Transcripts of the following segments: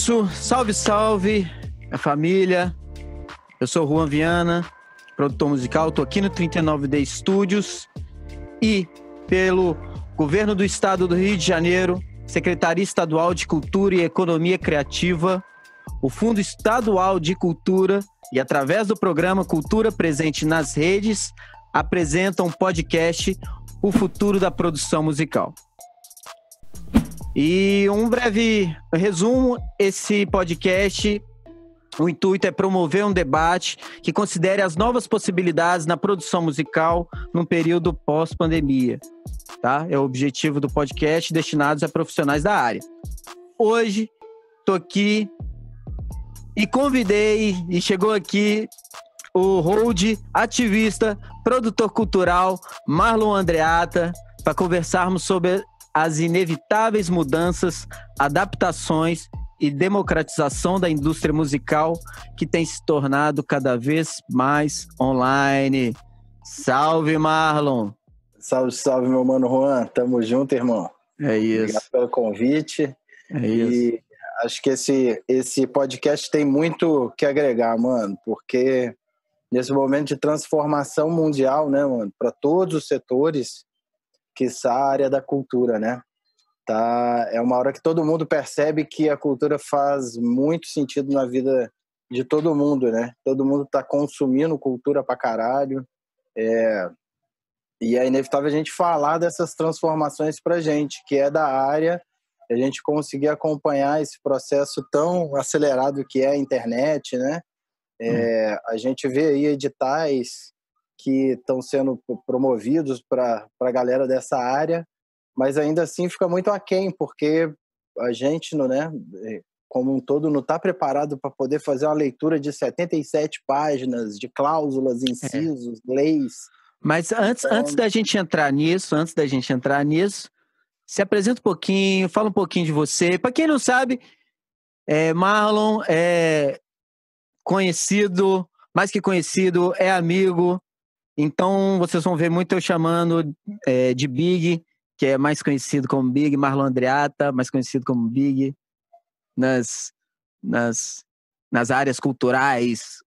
isso. Salve, salve, a família. Eu sou Juan Viana, produtor musical. Estou aqui no 39D Studios e pelo Governo do Estado do Rio de Janeiro, Secretaria Estadual de Cultura e Economia Criativa, o Fundo Estadual de Cultura e através do programa Cultura Presente nas Redes, apresentam um podcast O Futuro da Produção Musical. E um breve resumo: esse podcast o intuito é promover um debate que considere as novas possibilidades na produção musical num período pós-pandemia. Tá? É o objetivo do podcast destinados a profissionais da área. Hoje estou aqui e convidei e chegou aqui o hold ativista, produtor cultural Marlon Andreata para conversarmos sobre as inevitáveis mudanças, adaptações e democratização da indústria musical que tem se tornado cada vez mais online. Salve, Marlon! Salve, salve, meu mano Juan. Tamo junto, irmão. É isso. Obrigado pelo convite. É isso. E acho que esse, esse podcast tem muito que agregar, mano, porque nesse momento de transformação mundial, né, mano, para todos os setores, que essa área da cultura, né? Tá, é uma hora que todo mundo percebe que a cultura faz muito sentido na vida de todo mundo, né? Todo mundo está consumindo cultura pra caralho. É, e é inevitável a gente falar dessas transformações pra gente, que é da área, a gente conseguir acompanhar esse processo tão acelerado que é a internet, né? É, hum. A gente vê aí editais que estão sendo promovidos para a galera dessa área, mas ainda assim fica muito aquém, porque a gente, não, né, eh, como um todo, não está preparado para poder fazer uma leitura de 77 páginas, de cláusulas, é. incisos, é. leis. Mas antes, então... antes da gente entrar nisso, antes da gente entrar nisso, se apresenta um pouquinho, fala um pouquinho de você. Para quem não sabe, é, Marlon é conhecido, mais que conhecido, é amigo, então, vocês vão ver muito eu chamando é, de Big, que é mais conhecido como Big, Marlon Andreata, mais conhecido como Big, nas, nas, nas áreas culturais.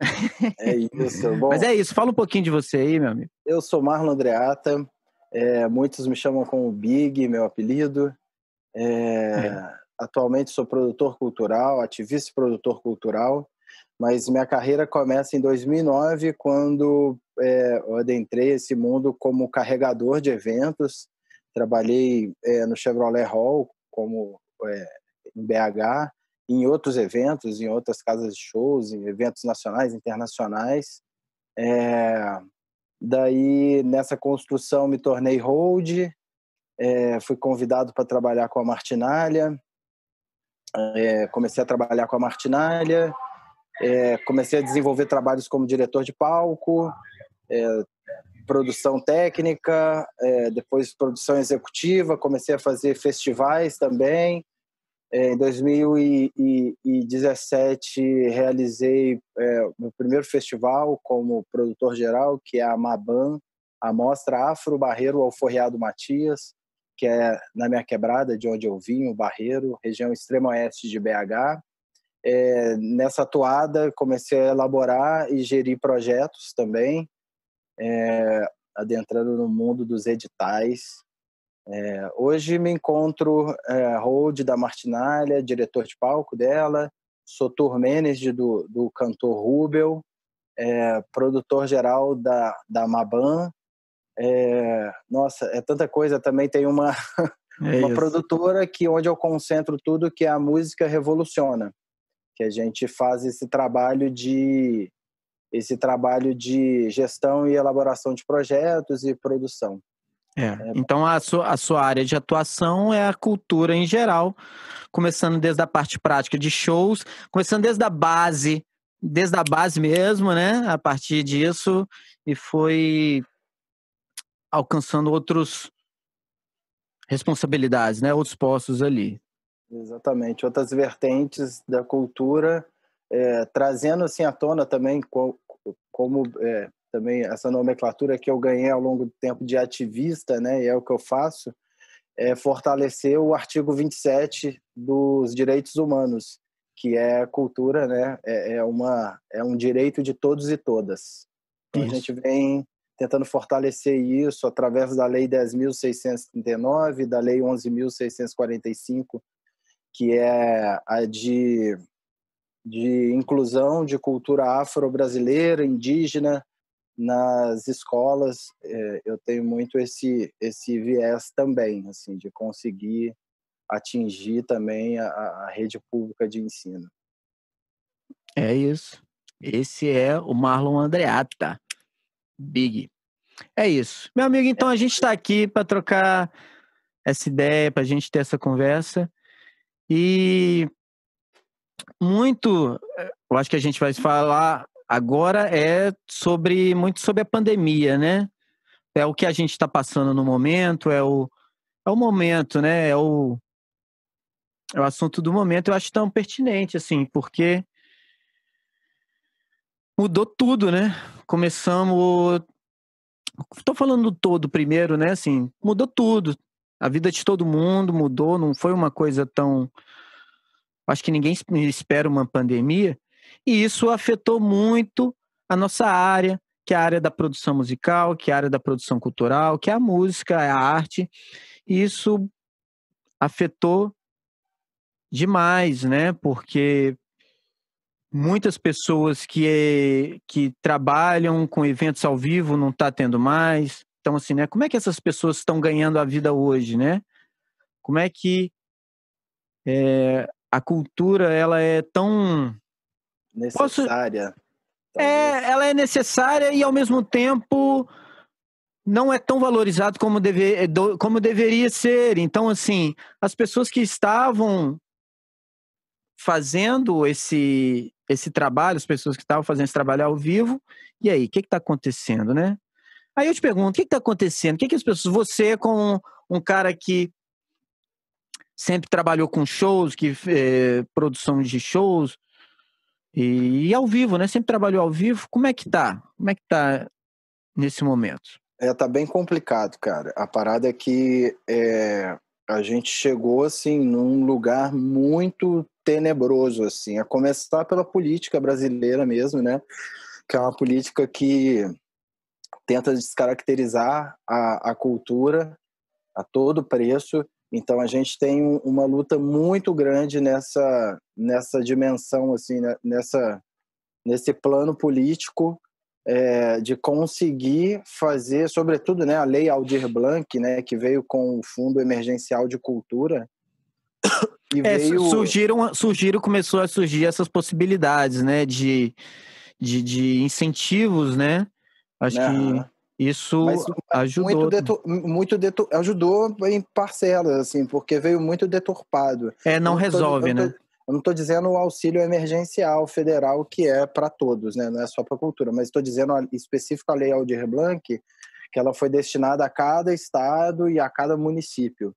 É isso. Bom, Mas é isso, fala um pouquinho de você aí, meu amigo. Eu sou Marlon Andreata, é, muitos me chamam como Big, meu apelido. É, é. Atualmente sou produtor cultural, ativista e produtor cultural mas minha carreira começa em 2009, quando é, eu adentrei esse mundo como carregador de eventos. Trabalhei é, no Chevrolet Hall, como é, em BH, em outros eventos, em outras casas de shows, em eventos nacionais, internacionais. É, daí, nessa construção, me tornei hold, é, fui convidado para trabalhar com a Martinália, é, comecei a trabalhar com a Martinalha. É, comecei a desenvolver trabalhos como diretor de palco, é, produção técnica, é, depois produção executiva, comecei a fazer festivais também. É, em 2017 realizei é, meu primeiro festival como produtor geral, que é a Maban, a Mostra Afro Barreiro Alforreado Matias, que é na minha quebrada, de onde eu vim, o Barreiro, região extrema oeste de BH é, nessa toada comecei a elaborar e gerir projetos também, é, adentrando no mundo dos editais. É, hoje me encontro é, hold da Martinalha, diretor de palco dela, sou tour manager do, do cantor Rubel, é, produtor geral da, da Maban. É, nossa, é tanta coisa. Também tem uma, é uma produtora que onde eu concentro tudo que é a música revoluciona que a gente faz esse trabalho de esse trabalho de gestão e elaboração de projetos e produção. É. é. Então a sua, a sua área de atuação é a cultura em geral, começando desde a parte prática de shows, começando desde a base, desde a base mesmo, né? A partir disso e foi alcançando outros responsabilidades, né? Outros postos ali. Exatamente, outras vertentes da cultura, é, trazendo assim à tona também como é, também essa nomenclatura que eu ganhei ao longo do tempo de ativista, né, e é o que eu faço, é fortalecer o artigo 27 dos direitos humanos, que é cultura, né, é, é uma, é um direito de todos e todas. Então, a gente vem tentando fortalecer isso através da Lei 10.639, da Lei 11.645 que é a de, de inclusão de cultura afro-brasileira, indígena, nas escolas. É, eu tenho muito esse, esse viés também, assim, de conseguir atingir também a, a rede pública de ensino. É isso. Esse é o Marlon Andreata, Big. É isso. Meu amigo, então a gente está aqui para trocar essa ideia, para a gente ter essa conversa. E muito, eh, eu acho que a gente vai falar agora é sobre muito sobre a pandemia, né? É o que a gente está passando no momento, é o, é o momento, né? É o, é o assunto do momento. Eu acho tão pertinente, assim, porque mudou tudo, né? Começamos. Estou falando do todo primeiro, né? Assim, mudou tudo a vida de todo mundo mudou, não foi uma coisa tão. Acho que ninguém espera uma pandemia. E isso afetou muito a nossa área, que é a área da produção musical, que é a área da produção cultural, que é a música, é a arte. E isso afetou demais, né? Porque muitas pessoas que, que trabalham com eventos ao vivo não está tendo mais, então, assim, né? Como é que essas pessoas estão ganhando a vida hoje, né? Como é que é, a cultura ela é tão necessária? Posso... É, ela é necessária e ao mesmo tempo não é tão valorizado como, deve, é, como deveria ser. Então, assim, as pessoas que estavam fazendo esse esse trabalho, as pessoas que estavam fazendo esse trabalho ao vivo, e aí, o que está acontecendo, né? Aí eu te pergunto, o que está acontecendo? O que, que as pessoas. Você, é com um cara que sempre trabalhou com shows, que é, produção de shows, e, e, ao vivo, né? Sempre trabalhou ao vivo. Como é que tá? Como é que tá nesse momento? É, tá bem complicado, cara. A parada é que é, a gente chegou, assim, num lugar muito tenebroso, assim. A começar pela política brasileira mesmo, né? Que é uma política que tenta descaracterizar a, a cultura a todo preço. Então a gente tem uma luta muito grande nessa nessa dimensão assim né, nessa nesse plano político é, de conseguir fazer, sobretudo, né, a lei Aldir Blanc, né, que veio com o Fundo Emergencial de Cultura. E é, veio... surgiram, surgiram, começou a surgir essas possibilidades, né, de, de, de incentivos, né, Acho que isso mas, ajudou. Muito, detur, muito detur, ajudou em parcelas, assim, porque veio muito deturpado. É, não eu resolve, tô, né? Eu não estou dizendo o auxílio emergencial federal, que é para todos, né? não é só para a cultura, mas estou dizendo a, específico a Lei Aldir Blanc, que ela foi destinada a cada estado e a cada município.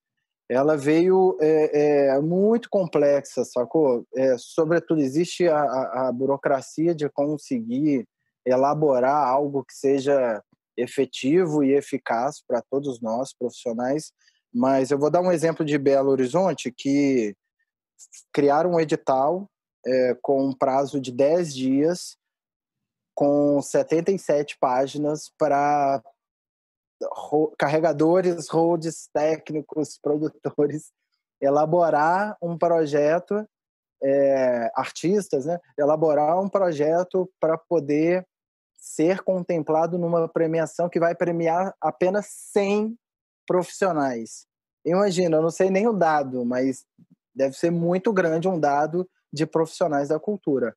Ela veio é, é, muito complexa, sacou? É, sobretudo, existe a, a, a burocracia de conseguir elaborar algo que seja efetivo e eficaz para todos nós, profissionais. Mas eu vou dar um exemplo de Belo Horizonte, que criaram um edital é, com um prazo de 10 dias, com 77 páginas para ro carregadores, roads, técnicos, produtores, elaborar um projeto, é, artistas, né? elaborar um projeto para poder ser contemplado numa premiação que vai premiar apenas 100 profissionais. Imagina, eu não sei nem o dado, mas deve ser muito grande um dado de profissionais da cultura.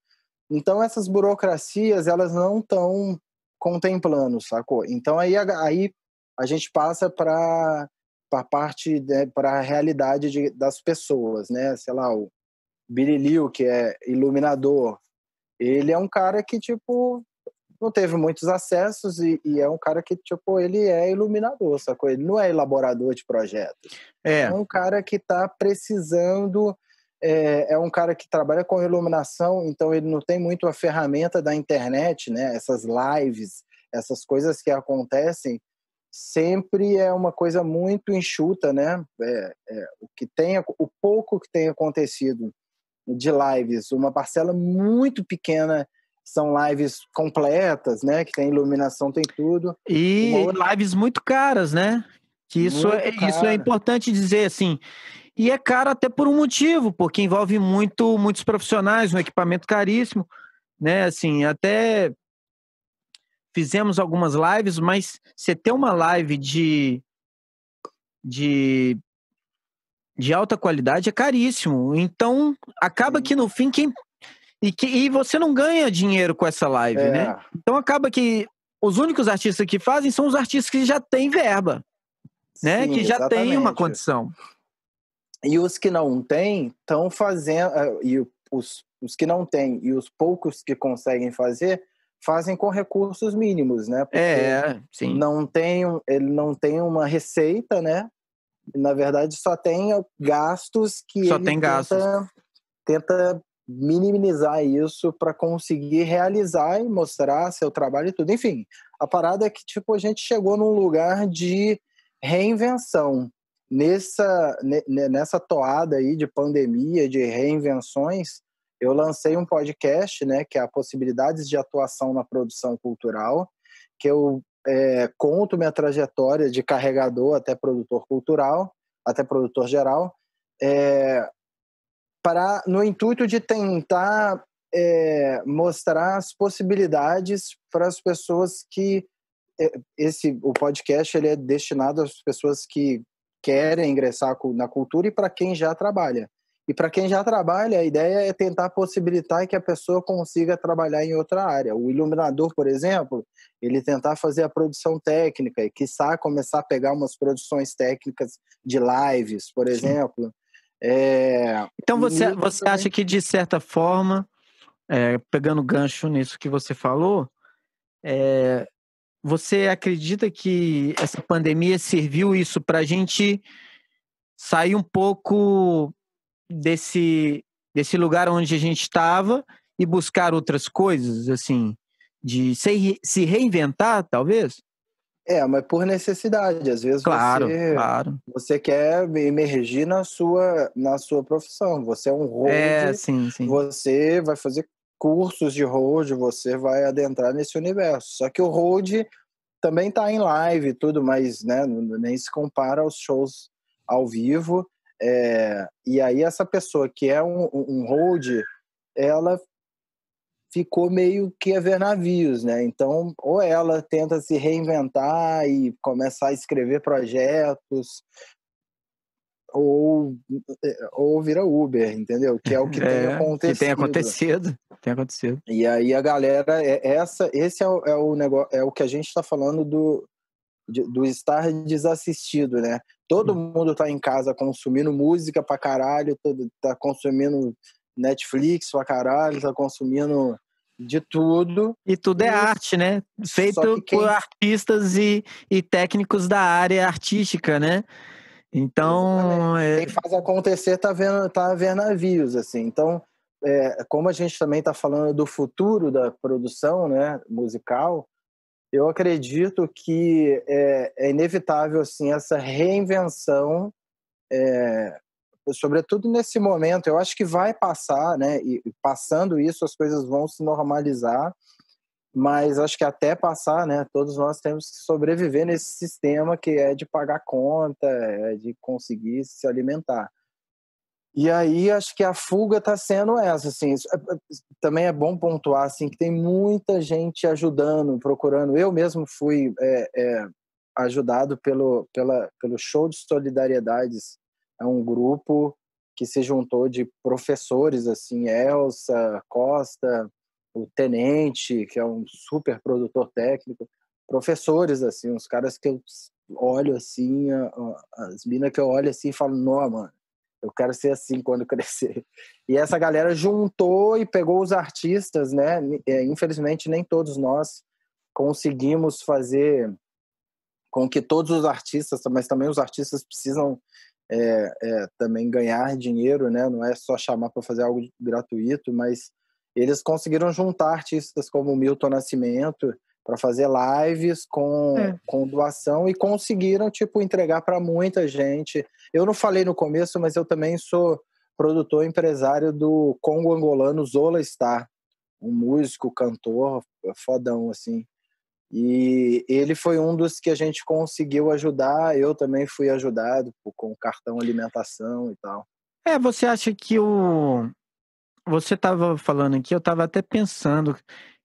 Então essas burocracias, elas não estão contemplando, sacou? Então aí, aí a gente passa para a parte, né, para a realidade de, das pessoas, né? Sei lá, o Birilio que é iluminador, ele é um cara que, tipo, não teve muitos acessos e, e, é um cara que, tipo, ele é iluminador, sacou? Ele não é elaborador de projetos. É. É um cara que está precisando... É, é, um cara que trabalha com iluminação, então ele não tem muito a ferramenta da internet, né? Essas lives, essas coisas que acontecem, sempre é uma coisa muito enxuta, né? É, é, o que tem, o pouco que tem acontecido de lives, uma parcela muito pequena são lives completas, né? Que tem iluminação, tem tudo. E outra... lives muito caras, né? Que isso é, isso é importante dizer assim. E é caro até por um motivo, porque envolve muito muitos profissionais, um equipamento caríssimo, né? Assim, até fizemos algumas lives, mas você ter uma live de de de alta qualidade é caríssimo. Então, acaba que no fim quem e, que, e você não ganha dinheiro com essa live, né? é. né? Então acaba que os únicos artistas que fazem são os artistas que já têm verba, né? Sim, que já exatamente. têm uma condição. E os que não têm estão fazendo, eh, e os, os que não têm e os poucos que conseguem fazer fazem com recursos mínimos, né? Porque é, sim. Não tem, ele não tem uma receita, né? Na verdade, só tem gastos que só ele tem gastos. Tenta, tenta minimizar isso para conseguir realizar e mostrar seu trabalho e tudo. Enfim, a parada é que tipo a gente chegou num lugar de reinvenção nessa nessa toada aí de pandemia, de reinvenções. Eu lancei um podcast, né, que é a possibilidades de atuação na produção cultural, que eu é, conto minha trajetória de carregador até produtor cultural, até produtor geral. É, para, no intuito de tentar é, mostrar as possibilidades para as pessoas que é, esse o podcast ele é destinado às pessoas que querem ingressar na cultura e para quem já trabalha. E para quem já trabalha, a ideia é tentar possibilitar que a pessoa consiga trabalhar em outra área. O iluminador, por exemplo, ele tentar fazer a produção técnica e, quiçá, começar a pegar umas produções técnicas de lives, por exemplo. É... Então você, você acha que, de certa forma, é, pegando gancho nisso que você falou, é, você acredita que essa pandemia serviu isso para a gente sair um pouco desse, desse lugar onde a gente estava e buscar outras coisas, assim, de se, se reinventar, talvez? É, mas por necessidade. Às vezes claro, você, claro. você quer emergir na sua, na sua profissão. Você é um é, road, é, sim, sim. você vai fazer cursos de road, você vai adentrar nesse universo. Só que o road também está em live e tudo, mas né, nem se compara aos shows ao vivo. É, e aí essa pessoa que é um, um road, ela ficou meio que a ver navios, né? Então, ou ela tenta se reinventar e começar a escrever projetos, ou, ou vira Uber, entendeu? Que é o que é, tem acontecido. Que tem acontecido, tem acontecido. E aí a galera, é, essa, esse é o, é o negócio, é o que a gente está falando do, do estar desassistido, né? Todo hum. mundo está em casa consumindo música pra caralho, todo, tá consumindo Netflix pra caralho, tá consumindo de tudo. E tudo é arte, né? Feito quem... por artistas e, e técnicos da área artística, né? Então. É... Quem faz acontecer tá vendo, tá vendo navios, assim. Então, é, como a gente também está falando do futuro da produção né, musical, eu acredito que é, é inevitável assim, essa reinvenção é, sobretudo nesse momento, eu acho que vai passar, né? E passando isso, as coisas vão se normalizar, mas acho que até passar, né? Todos nós temos que sobreviver nesse sistema que é de pagar conta, é de conseguir se alimentar. E aí acho que a fuga está sendo essa, assim. É, é, também é bom pontuar assim que tem muita gente ajudando, procurando. Eu mesmo fui é, é, ajudado pelo, pela, pelo show de solidariedades é um grupo que se juntou de professores, assim, Elsa, Costa, o Tenente, que é um super produtor técnico, professores, assim, uns caras que eu olho, assim, as minas que eu olho, assim, e falo, não, mano, eu quero ser assim quando crescer. E essa galera juntou e pegou os artistas, né? É, infelizmente, nem todos nós conseguimos fazer com que todos os artistas, mas também os artistas precisam é, é, também ganhar dinheiro, né? Não é só chamar para fazer algo gratuito, mas eles conseguiram juntar artistas como Milton Nascimento para fazer lives com, é. com doação e conseguiram tipo entregar para muita gente. Eu não falei no começo, mas eu também sou produtor empresário do congo angolano Zola Star, um músico, cantor, fodão assim. E ele foi um dos que a gente conseguiu ajudar. Eu também fui ajudado com cartão alimentação e tal. É, você acha que o. Você estava falando aqui, eu estava até pensando.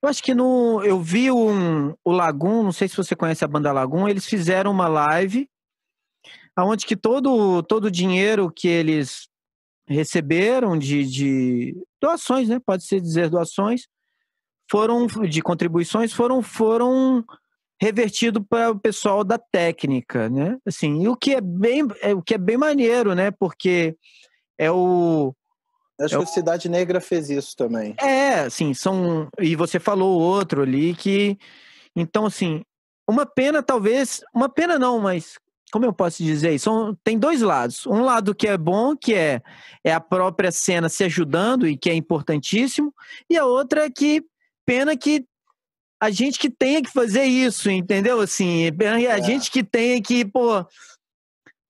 Eu acho que no. Eu vi um, o Lagum, não sei se você conhece a banda Lagum, eles fizeram uma live aonde que todo, todo o dinheiro que eles receberam de, de doações, né? pode ser dizer doações, foram de contribuições foram foram revertido para o pessoal da técnica, né? Assim, e o que é bem é, o que é bem maneiro, né? Porque é o Acho é que o Cidade Negra fez isso também. É, assim, são e você falou outro ali que então assim, uma pena talvez, uma pena não, mas como eu posso dizer isso? tem dois lados. Um lado que é bom, que é, é a própria cena se ajudando e que é importantíssimo, e a outra é que pena que a gente que tenha que fazer isso, entendeu? Assim, é pena que a é. gente que tenha que, pô,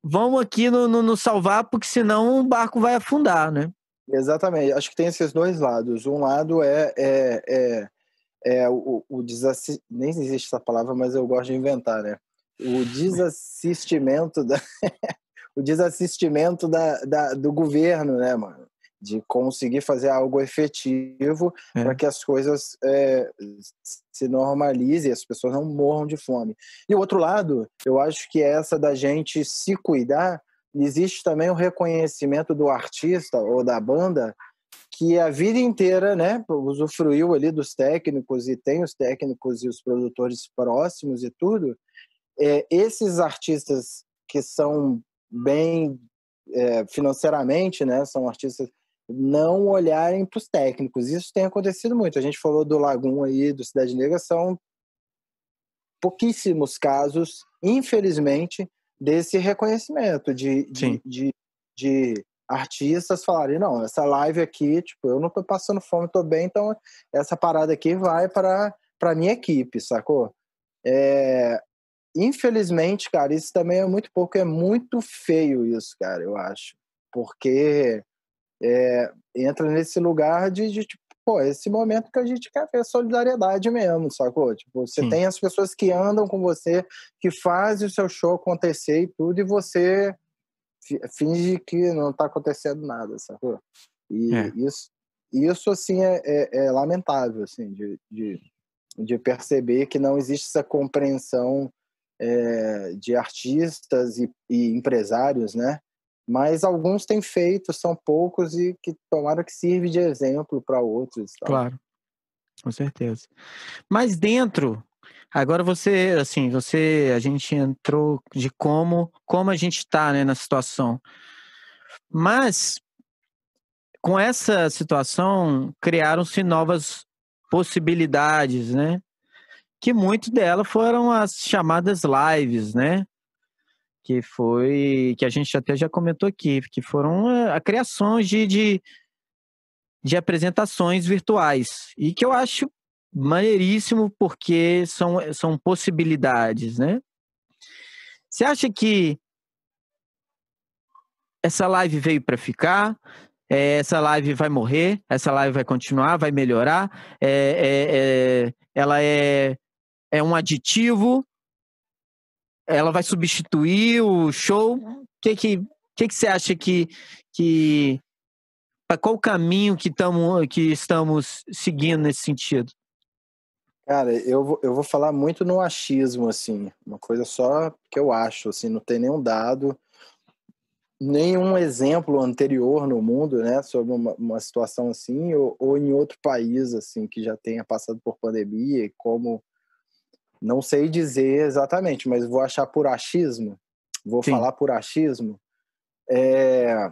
vamos aqui no, no, no salvar, porque senão o barco vai afundar, né? Exatamente. Acho que tem esses dois lados. Um lado é, é, é, é o, o nem existe essa palavra, mas eu gosto de inventar, né? O desassistimento da o desassistimento da, da, do governo, né, mano? de conseguir fazer algo efetivo é. para que as coisas é, se normalizem, as pessoas não morram de fome. E o outro lado, eu acho que é essa da gente se cuidar, existe também o reconhecimento do artista ou da banda que a vida inteira, né, usufruiu ali dos técnicos e tem os técnicos e os produtores próximos e tudo. É, esses artistas que são bem é, financeiramente, né, são artistas não olharem para os técnicos. Isso tem acontecido muito. A gente falou do Lagoon aí, do Cidade Negra, são pouquíssimos casos, infelizmente, desse reconhecimento de, de, de, de, artistas falarem, não, essa live aqui, tipo, eu não tô passando fome, tô bem, então essa parada aqui vai para para minha equipe, sacou? É, infelizmente, cara, isso também é muito pouco, é muito feio isso, cara, eu acho. Porque é, entra nesse lugar de, de, tipo, pô, esse momento que a gente quer ver solidariedade mesmo, sacou? Tipo, você Sim. tem as pessoas que andam com você, que fazem o seu show acontecer e tudo, e você finge que não tá acontecendo nada, sacou? E é. isso, isso, assim, é, é, é lamentável, assim, de, de, de, perceber que não existe essa compreensão é, de artistas e, e empresários, né? mas alguns têm feito, são poucos e que tomara que sirva de exemplo para outros. Tá? Claro, com certeza. Mas dentro, agora você, assim, você, a gente entrou de como, como a gente está, né, na situação. Mas com essa situação criaram-se novas possibilidades, né? Que muito dela foram as chamadas lives, né? que foi que a gente até já comentou aqui, que foram a, eh, a criações de, de, de apresentações virtuais e que eu acho maneiríssimo porque são, são possibilidades, né? Você acha que essa live veio para ficar? É, essa live vai morrer? Essa live vai continuar? Vai melhorar? É, é, é ela é, é um aditivo? É. Ela vai substituir o show? O que, que, que, que você acha que. que para qual caminho que, tamo, que estamos seguindo nesse sentido? Cara, eu, vou, eu vou falar muito no achismo, assim, uma coisa só que eu acho, assim, não tem nenhum dado, nenhum exemplo anterior no mundo, né, sobre uma, uma situação assim, ou, ou, em outro país, assim, que já tenha passado por pandemia e como não sei dizer exatamente, mas vou achar por achismo, vou Sim. falar por achismo. É,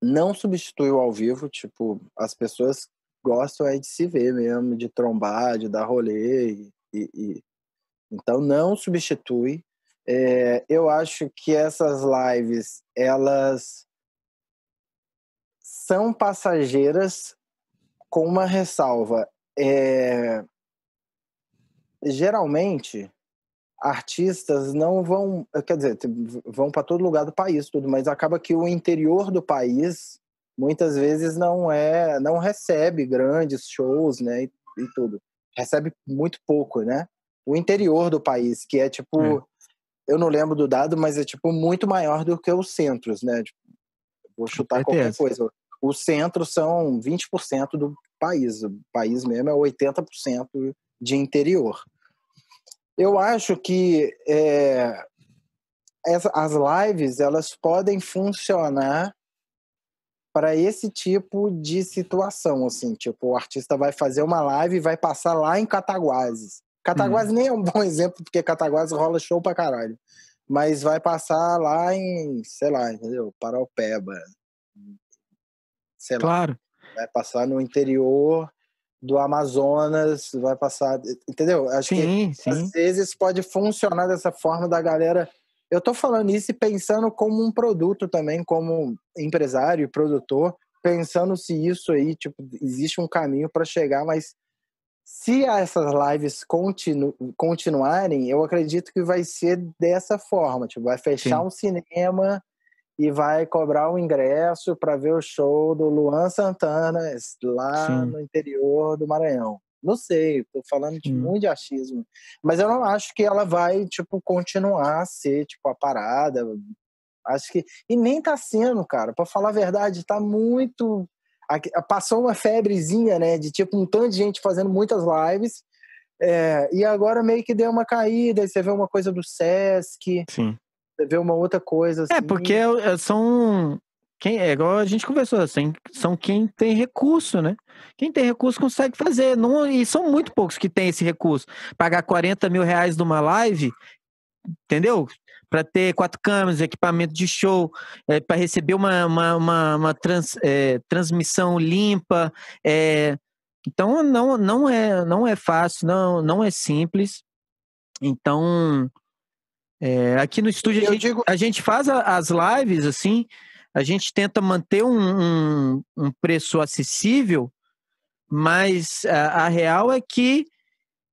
não substituiu ao vivo, tipo, as pessoas gostam é de se ver mesmo, de trombar, de dar rolê. E, e então, não substitui. É, eu acho que essas lives, elas são passageiras com uma ressalva. É, geralmente artistas não vão, quer dizer, vão para todo lugar do país, tudo, mas acaba que o interior do país muitas vezes não é, não recebe grandes shows, né, e, e tudo. Recebe muito pouco, né? O interior do país, que é tipo, é. eu não lembro do dado, mas é tipo muito maior do que os centros, né? Tipo, vou chutar qualquer coisa. Os centros são 20% do país, o país mesmo é 80% de interior. Eu acho que é, as lives elas podem funcionar para esse tipo de situação, assim, tipo, o artista vai fazer uma live e vai passar lá em Cataguases. Cataguases hum. nem é um bom exemplo, porque Cataguases rola show pra caralho. Mas vai passar lá em, sei lá, entendeu? Paraupeba. Sei claro. Lá. Vai passar no interior do Amazonas, vai passar. Entendeu? Acho sim, que sim. às vezes pode funcionar dessa forma da galera. Eu tô falando isso e pensando como um produto também, como empresário e produtor, pensando se isso aí, tipo, existe um caminho para chegar, mas se essas lives continu continuarem, eu acredito que vai ser dessa forma, tipo, vai fechar sim. um cinema e vai cobrar o ingresso para ver o show do Luan Santana lá Sim. no interior do Maranhão. Não sei, tô falando de Sim. muito de achismo. Mas eu não acho que ela vai, tipo, continuar a ser, tipo, a parada. Acho que. E nem tá sendo, cara. Para falar a verdade, tá muito. Passou uma febrezinha, né? De tipo, um tanto de gente fazendo muitas lives. É, e agora meio que deu uma caída, você vê uma coisa do Sesc, Sim ver uma outra coisa. É, assim. É, porque é, são. Quem, é igual a gente conversou, assim, são quem tem recurso, né? Quem tem recurso consegue fazer. Não, e são muito poucos que têm esse recurso. Pagar 40 mil reais numa live, entendeu? Para ter quatro câmeras, equipamento de show, é, para receber uma, uma, uma, uma trans, é, transmissão limpa. É, então não, não, é, não é fácil, não, não é simples. Então, é, aqui no estúdio a gente, digo... a gente, faz as lives assim, a gente tenta manter um, um, um preço acessível, mas a, a, real é que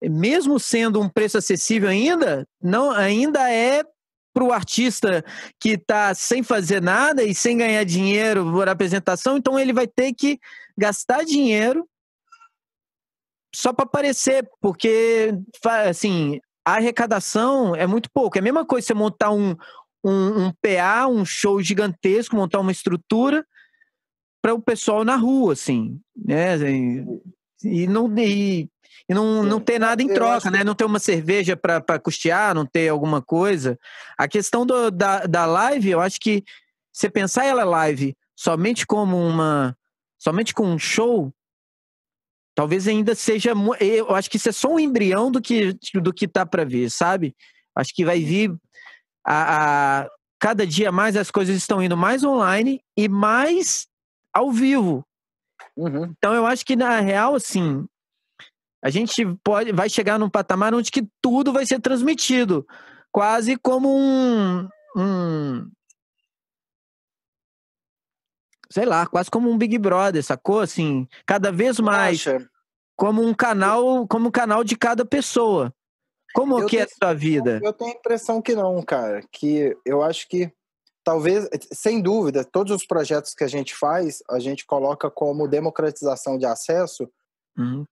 mesmo sendo um preço acessível ainda, não ainda é para o artista que está sem fazer nada e sem ganhar dinheiro por apresentação, então ele vai ter que gastar dinheiro só para aparecer, porque assim a arrecadação é muito pouco. É a mesma coisa você montar um, um, um PA, um show gigantesco, montar uma estrutura para o pessoal na rua, assim, né? Assim, e não, e, e não, é, não ter nada em troca, né? Não ter uma cerveja para custear, não ter alguma coisa. A questão do, da, da live, eu acho que você pensar ela live somente como uma. somente com um show, Talvez ainda seja. Eu acho que isso é só um embrião do que do que tá para vir, sabe? Acho que vai vir a, a, cada dia mais as coisas estão indo mais online e mais ao vivo. Uhum. Então eu acho que na real assim a gente pode vai chegar num patamar onde que tudo vai ser transmitido, quase como um, um sei lá, quase como um Big Brother, sacou? Assim, cada vez mais Poxa. como um canal, como um canal de cada pessoa. Como eu que é a sua vida? Eu tenho a impressão que não, cara, que eu acho que talvez, sem dúvida, todos os projetos que a gente faz, a gente coloca como democratização de acesso, uhum.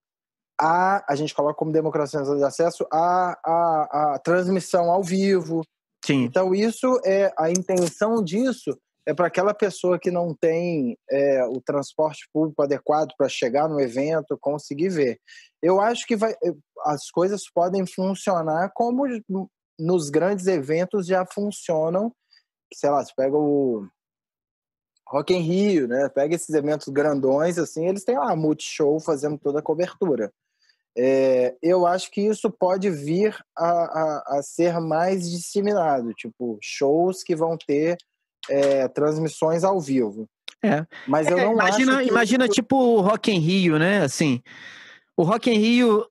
a, a gente coloca como democratização de acesso a, a, a transmissão ao vivo. Sim. Então, isso é a intenção disso é para aquela pessoa que não tem é, o transporte público adequado para chegar no evento, conseguir ver. Eu acho que vai, eh, as coisas podem funcionar como nos grandes eventos já funcionam. Sei lá, você pega o Rock in Rio, né? Pega esses eventos grandões, assim, eles têm lá a Multishow fazendo toda a cobertura. É, eu acho que isso pode vir a, a, a ser mais disseminado, tipo, shows que vão ter é, transmissões ao vivo. É. Mas eu é, não imagina, acho que... imagina tipo o Rock em Rio, né? Assim, o Rock em Rio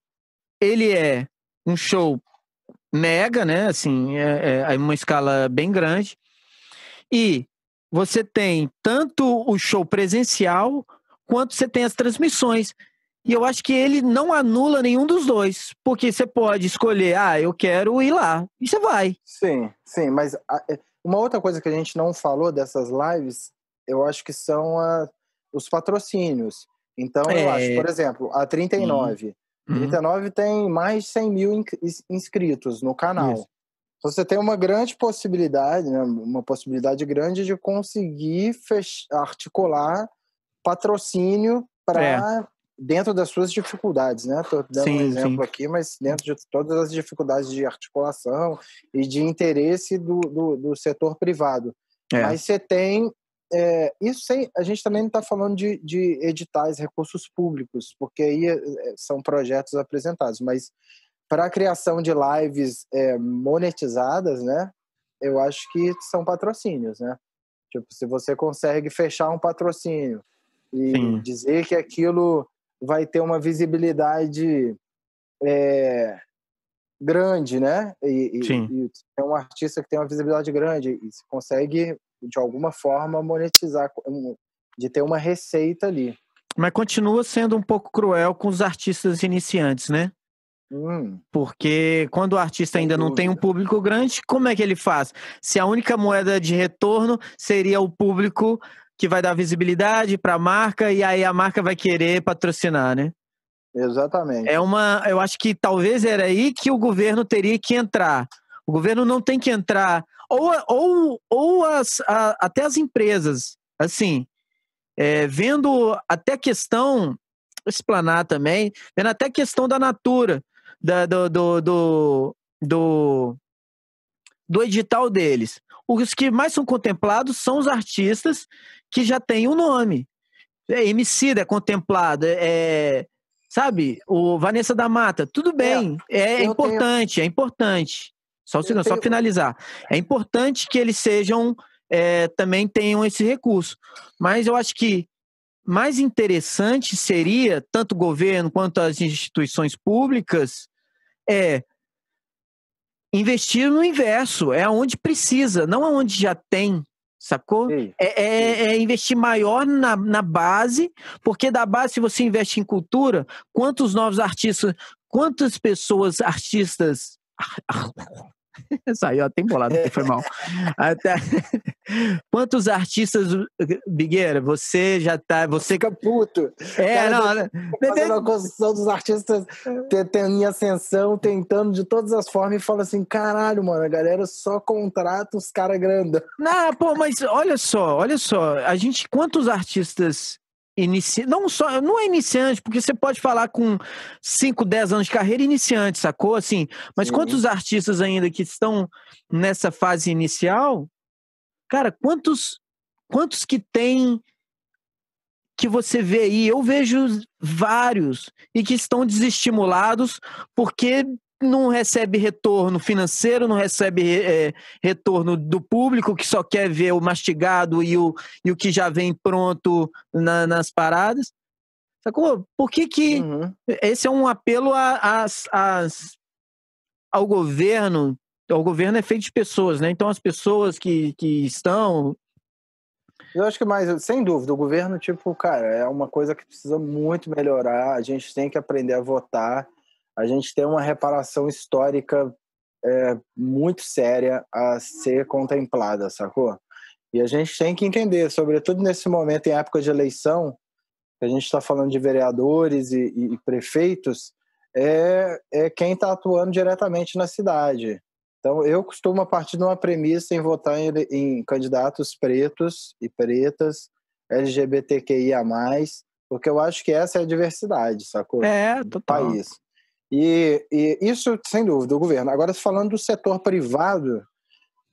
ele é um show mega, né? Assim, é, é, é uma escala bem grande. E você tem tanto o show presencial quanto você tem as transmissões. E eu acho que ele não anula nenhum dos dois, porque você pode escolher, ah, eu quero ir lá, e você vai. Sim, sim, mas uma outra coisa que a gente não falou dessas lives, eu acho que são a, os patrocínios. Então, é... eu acho, é. por exemplo, a 39. Uhum. 39 tem mais de 100 mil inscritos no canal. Isso. Então, você tem uma grande possibilidade, né, uma possibilidade grande de conseguir articular patrocínio para é dentro das suas dificuldades, né? Estou dando sim, um exemplo sim. aqui, mas dentro de todas as dificuldades de articulação e de interesse do, do, do setor privado. É. Mas você tem. É, isso sem, a gente também não está falando de, de editais, recursos públicos, porque aí é, são projetos apresentados, mas para a criação de lives é, monetizadas, né? Eu acho que são patrocínios, né? Tipo, se você consegue fechar um patrocínio e Sim. dizer que aquilo vai ter uma visibilidade é, grande, né? E, e, e, é um artista que tem uma visibilidade grande e se consegue, de alguma forma, monetizar, de ter uma receita ali. Mas continua sendo um pouco cruel com os artistas iniciantes, né? Hum. Porque quando o artista ainda não tem um público grande, como é que ele faz? Se a única moeda de retorno seria o público que vai dar visibilidade para a marca e aí a marca vai querer patrocinar, né? Exatamente. É uma, eu acho que talvez era aí que o governo teria que entrar. O governo não tem que entrar ou, ou, ou as, a, até as empresas, assim, é, vendo até a questão explanar também, vendo até a questão da natura, da, do, do, do, do, do edital deles. Os que mais são contemplados são os artistas que já tem o um nome. É MC, é contemplado, é, é, sabe? O Vanessa da Mata, tudo é, bem, é, é importante, tenho... é importante. Só um segundo, tenho... só finalizar. É importante que eles sejam é, também tenham esse recurso. Mas eu acho que mais interessante seria, tanto o governo quanto as instituições públicas, é investir no inverso, é onde precisa, não aonde é já tem, Sacou? é, é, é, é, investir maior na, na base, porque da base, se você investe em cultura, quantos novos artistas, quantas pessoas, artistas. Saiu a temporada, né? foi mal. Até... Quantos artistas, Bigueira, você já tá. Você fica puto. É, Cara, não. Né? Fazendo a construção dos artistas, tendo ascensão, tentando de todas as formas e fala assim: caralho, mano, a galera só contrata os caras grandes. Não, pô, mas olha só, olha só. A gente, quantos artistas inici... não só não é iniciante, porque você pode falar com 5, 10 anos de carreira iniciante, sacou? Assim, mas quantos artistas ainda que estão nessa fase inicial? Cara, quantos quantos que tem que você vê aí? Eu vejo vários e que estão desestimulados porque não recebe retorno financeiro, não recebe é, retorno do público que só quer ver o mastigado e o, e o que já vem pronto na, nas paradas. Sacou? Por que que uhum. esse é um apelo a, a, a, ao governo? O governo é feito de pessoas, né? Então as pessoas que, que estão... Eu acho que mais, sem dúvida, o governo, tipo, cara, é uma coisa que precisa muito melhorar. A gente tem que aprender a votar a gente tem uma reparação histórica é, muito séria a ser contemplada, sacou? E a gente tem que entender, sobretudo nesse momento, em época de eleição, que a gente está falando de vereadores e, e, e prefeitos, é, é quem está atuando diretamente na cidade. Então, eu costumo, a partir de uma premissa, em votar em, em candidatos pretos e pretas, LGBTQIA, porque eu acho que essa é a diversidade, sacou? É, total. Do país. E, e isso, sem dúvida, o governo. Agora, falando do setor privado,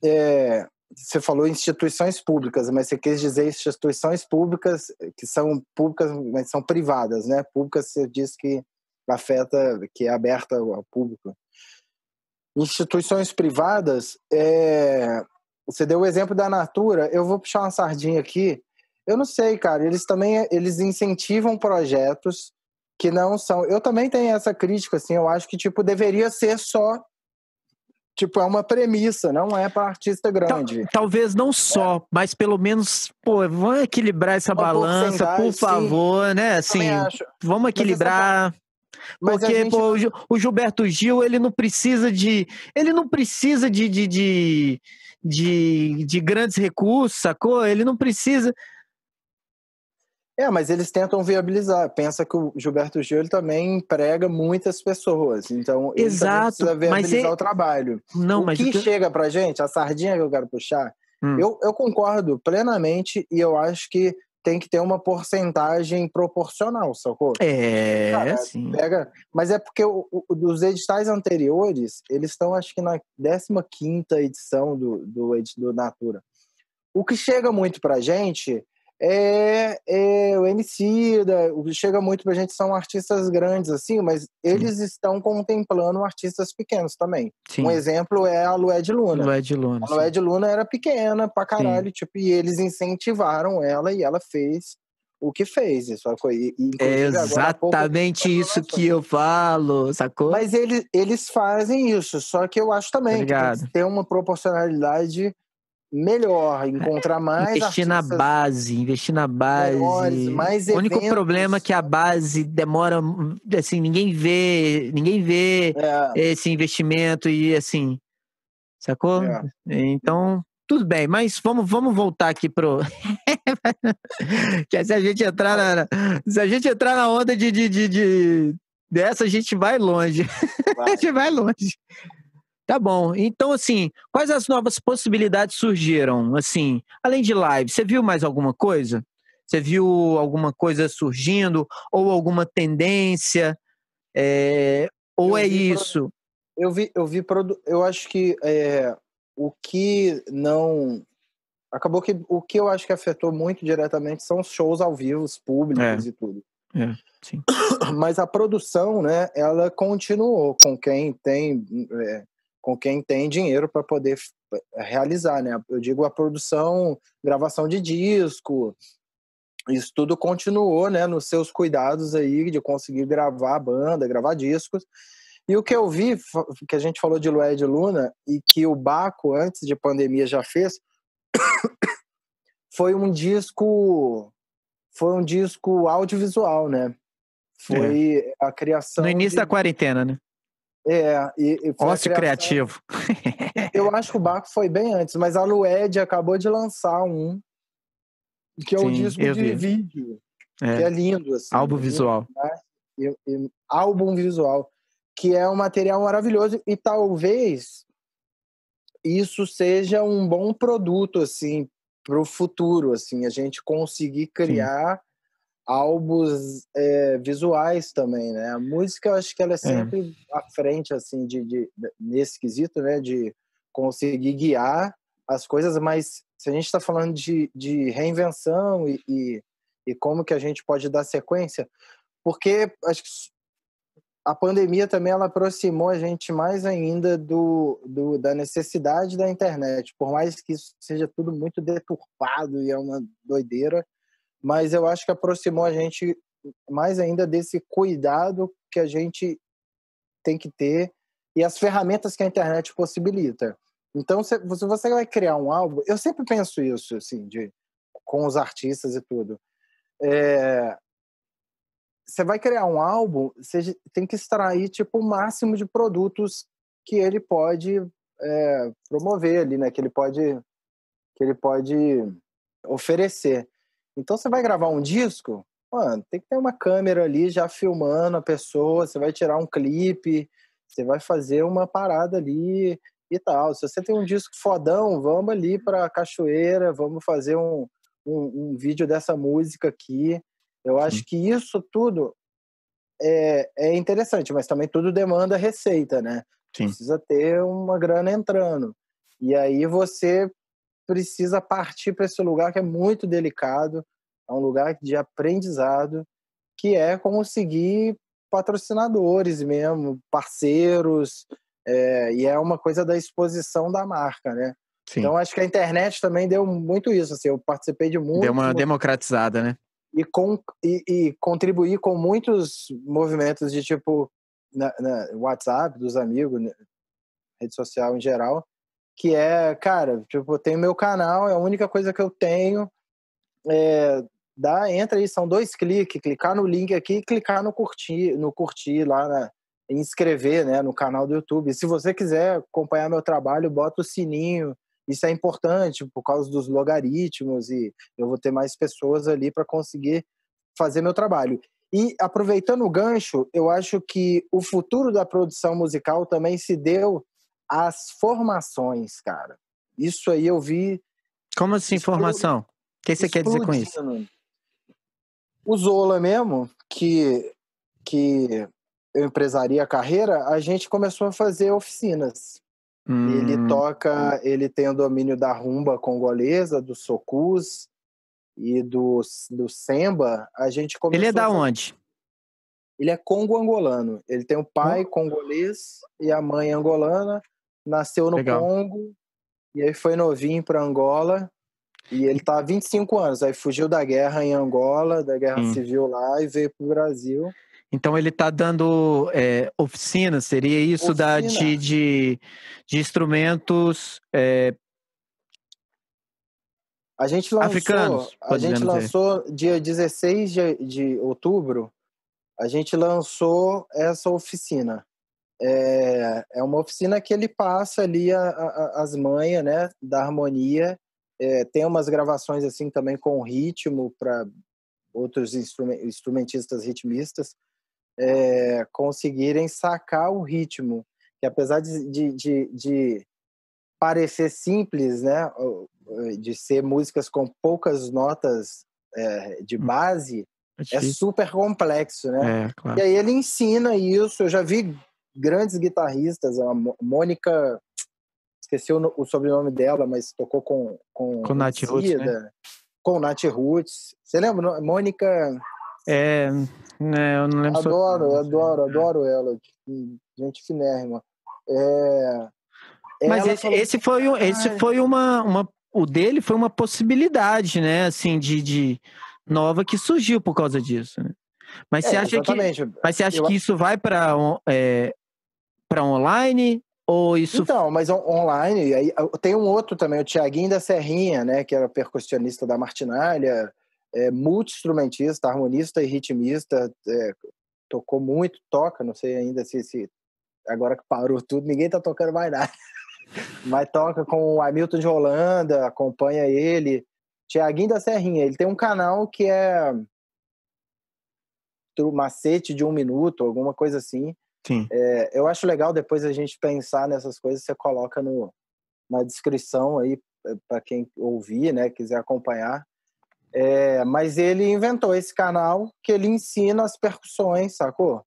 é, você falou instituições públicas, mas você quis dizer instituições públicas que são públicas, mas são privadas, né? Públicas você diz que afeta, que é aberta ao público. Instituições privadas, é... você deu o exemplo da Natura, eu vou puxar uma sardinha aqui. Eu não sei, cara, eles também eles incentivam projetos que não são. Eu também tenho essa crítica, assim, eu acho que, tipo, deveria ser só. Tipo, é uma premissa, não é para artista grande. Tal, talvez não é. só, é. mas pelo menos, pô, vamos equilibrar essa uma balança, por favor, sim. né? Assim, vamos equilibrar. Mas Porque gente... pô, o Gilberto Gil, ele não precisa de. Ele não precisa de, de, de, de, de grandes recursos, sacou? Ele não precisa. É, mas eles tentam viabilizar. Pensa que o Gilberto Gil também emprega muitas pessoas. Então, ele precisa viabilizar o trabalho. Não, o mas que, que chega pra gente, a sardinha que eu quero puxar, hum. eu, eu concordo plenamente e eu acho que tem que ter uma porcentagem proporcional, sacou? É, Cara, sim. Pega, mas é porque o, o, dos editais anteriores, eles estão acho que na 15 edição do, do, do Natura. O que chega muito pra gente é, é o MC, né, o que chega muito pra gente são artistas grandes, assim, mas eles estão contemplando artistas pequenos também. Sim. Um exemplo é a Lué Luna. Luna. A Lué Luna era pequena pra caralho, Sim. tipo, e eles incentivaram ela e ela fez o que fez. Isso foi, é exatamente pouco, isso que eu falo, sacou? Mas eles, eles fazem isso, só que eu acho também Obrigado. que tem, uma proporcionalidade melhor, encontrar é, mais. Investir na base, investir na base. Melhores, mais o único eventos. problema é que a base demora, assim, ninguém vê, ninguém vê é. esse investimento e assim, sacou? É. Então, tudo bem, mas vamos, vamos voltar aqui pro. se a gente entrar na, se a gente entrar na onda de, de, de, de... dessa, a gente vai longe. Vai. a gente vai longe. Tá bom. Então, assim, quais as novas possibilidades surgiram? Assim, além de live, você viu mais alguma coisa? Você viu alguma coisa surgindo ou alguma tendência? É... Ou eu é isso? Pro... Eu vi, eu vi, produ... eu acho que é... o que não acabou que o que eu acho que afetou muito diretamente são os shows ao vivo, os públicos é. e tudo. É, sim. Mas a produção, né? Ela continuou com quem tem é, com quem tem dinheiro para poder eh, realizar, né? Eu digo a produção, gravação de disco, isso tudo continuou, né, nos seus cuidados aí de conseguir gravar a banda, gravar discos. E o que eu vi, que a gente falou de Lué de Luna e que o Baco antes de pandemia já fez, foi um disco foi um disco audiovisual, né? Foi é. a criação. No início de... da quarentena, né? É, e, e Ócio criativo. eu acho que o Barco foi bem antes, mas a Lued acabou de lançar um, que é o disco de vi. vídeo, é. que é lindo. Assim, álbum visual. Né? álbum visual, que é um material maravilhoso e talvez isso seja um bom produto, assim, para o futuro, assim, a gente conseguir criar... Sim álbuns é, visuais também, né? A música, eu acho que ela é, é. sempre é. à frente, assim, de, de, nesse quesito, né? De conseguir guiar as coisas, mas se a gente está falando de, de reinvenção e, e, e, como que a gente pode dar sequência, porque acho que a pandemia também ela aproximou a gente mais ainda do, do da necessidade da internet, por mais que isso seja tudo muito deturpado e é uma doideira, mas eu acho que aproximou a gente mais ainda desse cuidado que a gente tem que ter e as ferramentas que a internet possibilita. Então, se você vai criar um álbum, eu sempre penso isso, assim, de, com os artistas e tudo. É, você vai criar um álbum, você tem que extrair tipo, o máximo de produtos que ele pode é, promover ali, né? Que ele pode, que ele pode oferecer. Então você vai gravar um disco, mano, tem que ter uma câmera ali já filmando a pessoa, você vai tirar um clipe, você vai fazer uma parada ali e tal. Se você tem um disco fodão, vamos ali pra cachoeira, vamos fazer um, um, um vídeo dessa música aqui. Eu acho que isso tudo é, é interessante, mas também tudo demanda receita, né? Sim. Precisa ter uma grana entrando. E aí você precisa partir para esse lugar que é muito delicado, é um lugar de aprendizado, que é conseguir patrocinadores mesmo, parceiros, é, e é uma coisa da exposição da marca, né? Sim. Então acho que a internet também deu muito isso, assim, eu participei de muito. Deu uma democratizada, né? E, com, e, e contribuí com muitos movimentos de tipo na, na WhatsApp dos amigos, né, rede social em geral, que é, cara, tipo, eu tenho meu canal, é a única coisa que eu tenho. É, dá, entra aí, são dois cliques, clicar no link aqui e clicar no curtir, no curtir lá, né, inscrever, né, no canal do YouTube. se você quiser acompanhar meu trabalho, bota o sininho. Isso é importante por causa dos logaritmos e eu vou ter mais pessoas ali para conseguir fazer meu trabalho. E aproveitando o gancho, eu acho que o futuro da produção musical também se deu as formações, cara. Isso aí eu vi. Como assim, explod... formação? O que você quer dizer com isso? O Zola mesmo, que, que eu empresaria a carreira, a gente começou a fazer oficinas. Hum. Ele toca, ele tem o domínio da rumba congolesa, do socus e do, do semba. A gente Ele é da a... onde? Ele é congo-angolano. Ele tem um pai hum? congolês e a mãe angolana nasceu no Legal. Congo, e aí foi novinho para Angola. E ele tá há 25 anos, aí fugiu da guerra em Angola, da guerra hum. civil lá, e veio pro Brasil. Então ele está dando é, oficina, seria isso oficina. Da, de, de, de instrumentos é... a gente lançou, africanos. A gente lançou dia 16 de, de outubro, a gente lançou essa oficina é, é uma oficina que ele passa ali a, a, as manhas né, da harmonia. É, tem umas gravações assim também com ritmo para outros instrumentistas ritmistas é, conseguirem sacar o ritmo, que apesar de, de, de, de parecer simples, né, de ser músicas com poucas notas é, de hum. base, é, é super complexo, né? É, claro. E aí ele ensina isso. Eu já vi grandes guitarristas, a Mônica, esqueci o, o sobrenome dela, mas tocou com com, com Nath Roots, né? com Nath Roots. Você lembra? Mônica é, né, eu não lembro. Adoro, sobre... Assim. adoro, é. adoro ela. Gente finérrima. É... é mas esse, falou... esse, foi, um, esse ah, é. foi uma, uma. O dele foi uma possibilidade, né? Assim, de, de nova que surgiu por causa disso. Né? Mas, é, você acha que, mas você acha eu... que isso vai para é, para online? Ou isso... Então, mas on online, aí, ah, tem um outro também, o Tiaguinho da Serrinha, né, que era percussionista da Martinalha, é, multi-instrumentista, harmonista e ritmista, é, tocou muito, toca, não sei ainda se, se agora que parou tudo, ninguém tá tocando mais nada. Mas toca com o Hamilton de Holanda, acompanha ele. Tiaguinho da Serrinha, ele tem um canal que é macete de um minuto, alguma coisa assim, Sim. É, eu acho legal depois a gente pensar nessas coisas, você coloca no, na descrição aí eh, para quem ouvir, né, quiser acompanhar. É, mas ele inventou esse canal que ele ensina as percussões, sacou?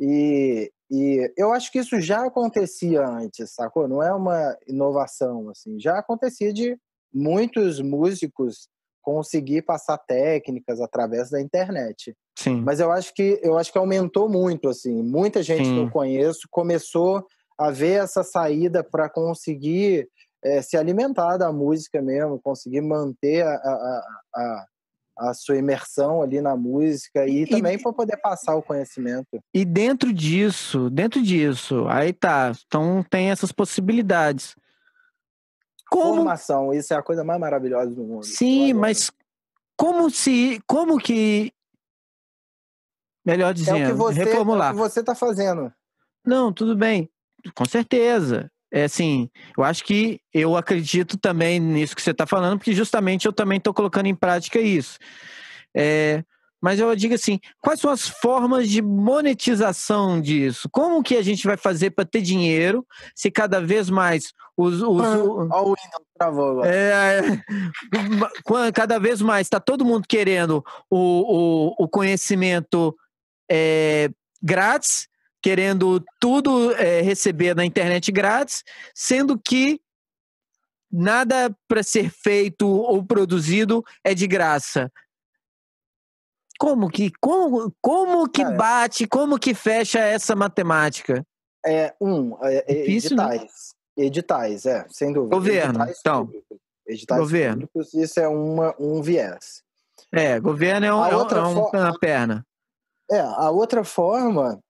E, e eu acho que isso já acontecia antes, sacou? Não é uma inovação, assim. Já acontecia de muitos músicos conseguir passar técnicas através da internet. Sim. Mas eu acho que eu acho que aumentou muito assim. Muita gente Sim. que eu conheço começou a ver essa saída para conseguir é, se alimentar da música mesmo, conseguir manter a, a, a, a sua imersão ali na música e, e também para poder passar o conhecimento. E dentro disso, dentro disso, aí tá. Então tem essas possibilidades. Como... Formação, isso é a coisa mais maravilhosa do mundo. Sim, mas como se, como que melhor dizendo, é que você, reformular. É o que você está tá fazendo. Não, tudo bem, com certeza. É assim, eu acho que eu acredito também nisso que você está falando, porque justamente eu também estou colocando em prática isso. É, mas eu digo assim, quais são as formas de monetização disso? Como que a gente vai fazer para ter dinheiro se cada vez mais os... os ah, o, Windows travou é, é. cada vez mais está todo mundo querendo o, o, o conhecimento é, grátis, querendo tudo é, receber na internet grátis, sendo que nada para ser feito ou produzido é de graça como que como, como que bate, como que fecha essa matemática? É um, é, é Difícil, né? editais, né? editais, é, sem dúvida. Governo, editais então. Públicos. Editais governo. Públicos, isso é uma, um viés. É, governo é, um, a é outra é um, na é perna. É, a outra forma,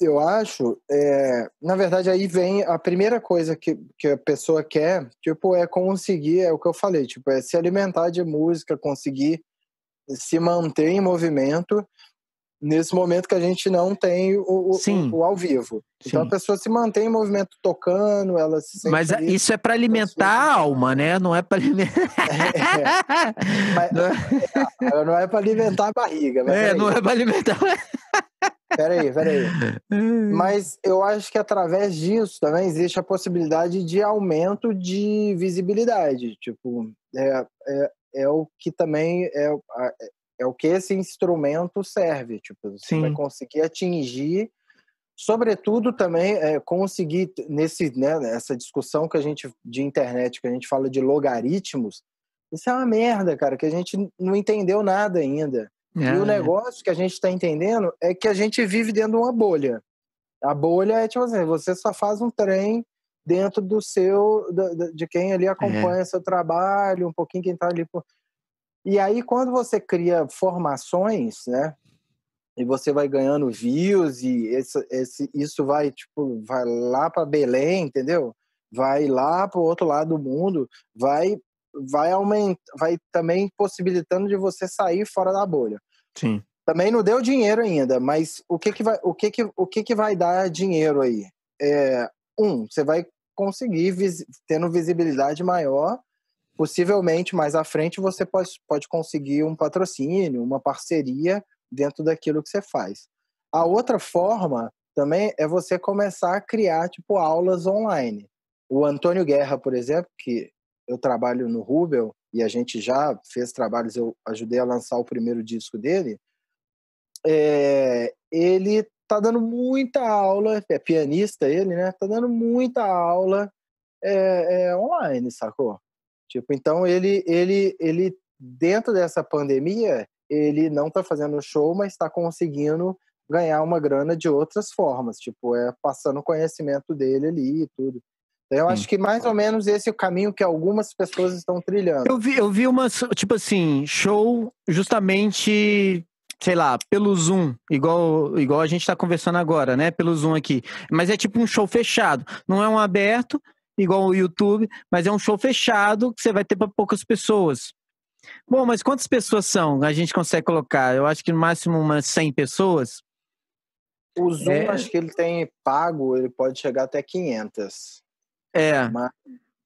eu acho, é, na verdade aí vem a primeira coisa que, que a pessoa quer, tipo, é conseguir, é o que eu falei, tipo, é se alimentar de música, conseguir se manter em movimento nesse momento que a gente não tem o, Sim. o, o ao vivo. Então Sim. a pessoa se mantém em movimento tocando, ela se Mas ali, é, isso é para alimentar a, alma, né? Não é para alimentar. É, é, é. não... É, não é para alimentar a barriga. é, não é para alimentar. peraí, peraí. Mas eu acho que através disso também existe a possibilidade de aumento de visibilidade. Tipo, é, é, é o que também é, é, é o que esse instrumento serve. Tipo, você Sim. vai conseguir atingir, sobretudo também é, conseguir nesse né, nessa discussão que a gente de internet que a gente fala de logaritmos. Isso é uma merda, cara, que a gente não entendeu nada ainda. É. E o é. negócio que a gente está entendendo é que a gente vive dentro de uma bolha. A bolha é tipo assim, você só faz um trem dentro do seu, de quem ali acompanha é. seu trabalho, um pouquinho quem está ali. Por... E aí, quando você cria formações, né? E você vai ganhando views e esse, esse, isso vai, tipo, vai lá para Belém, entendeu? Vai lá para o outro lado do mundo, vai vai aumenta vai também possibilitando de você sair fora da bolha. Sim. Também não deu dinheiro ainda, mas o que que vai, o que que, o que, que vai dar dinheiro aí? É, um, você vai conseguir vis tendo visibilidade maior, possivelmente mais à frente você pode, pode conseguir um patrocínio, uma parceria dentro daquilo que você faz. A outra forma também é você começar a criar tipo aulas online. O Antônio Guerra, por exemplo, que eu trabalho no Rubel e a gente já fez trabalhos, eu ajudei a lançar o primeiro disco dele. É, ele tá dando muita aula, é pianista ele, né? Tá dando muita aula é, é, online, sacou? Tipo, então ele, ele, ele dentro dessa pandemia, ele não tá fazendo show, mas está conseguindo ganhar uma grana de outras formas, tipo, é passando o conhecimento dele ali e tudo. Então, eu acho que mais ou menos esse é o caminho que algumas pessoas estão trilhando. Eu vi, eu vi umas, tipo assim, show justamente sei lá, pelo Zoom, igual, igual a gente está conversando agora, né? Pelo Zoom aqui. Mas é tipo um show fechado. Não é um aberto, igual o YouTube, mas é um show fechado que você vai ter para poucas pessoas. Bom, mas quantas pessoas são? A gente consegue colocar? Eu acho que no máximo umas 100 pessoas. O Zoom, é... acho que ele tem pago, ele pode chegar até 500. É. Mas,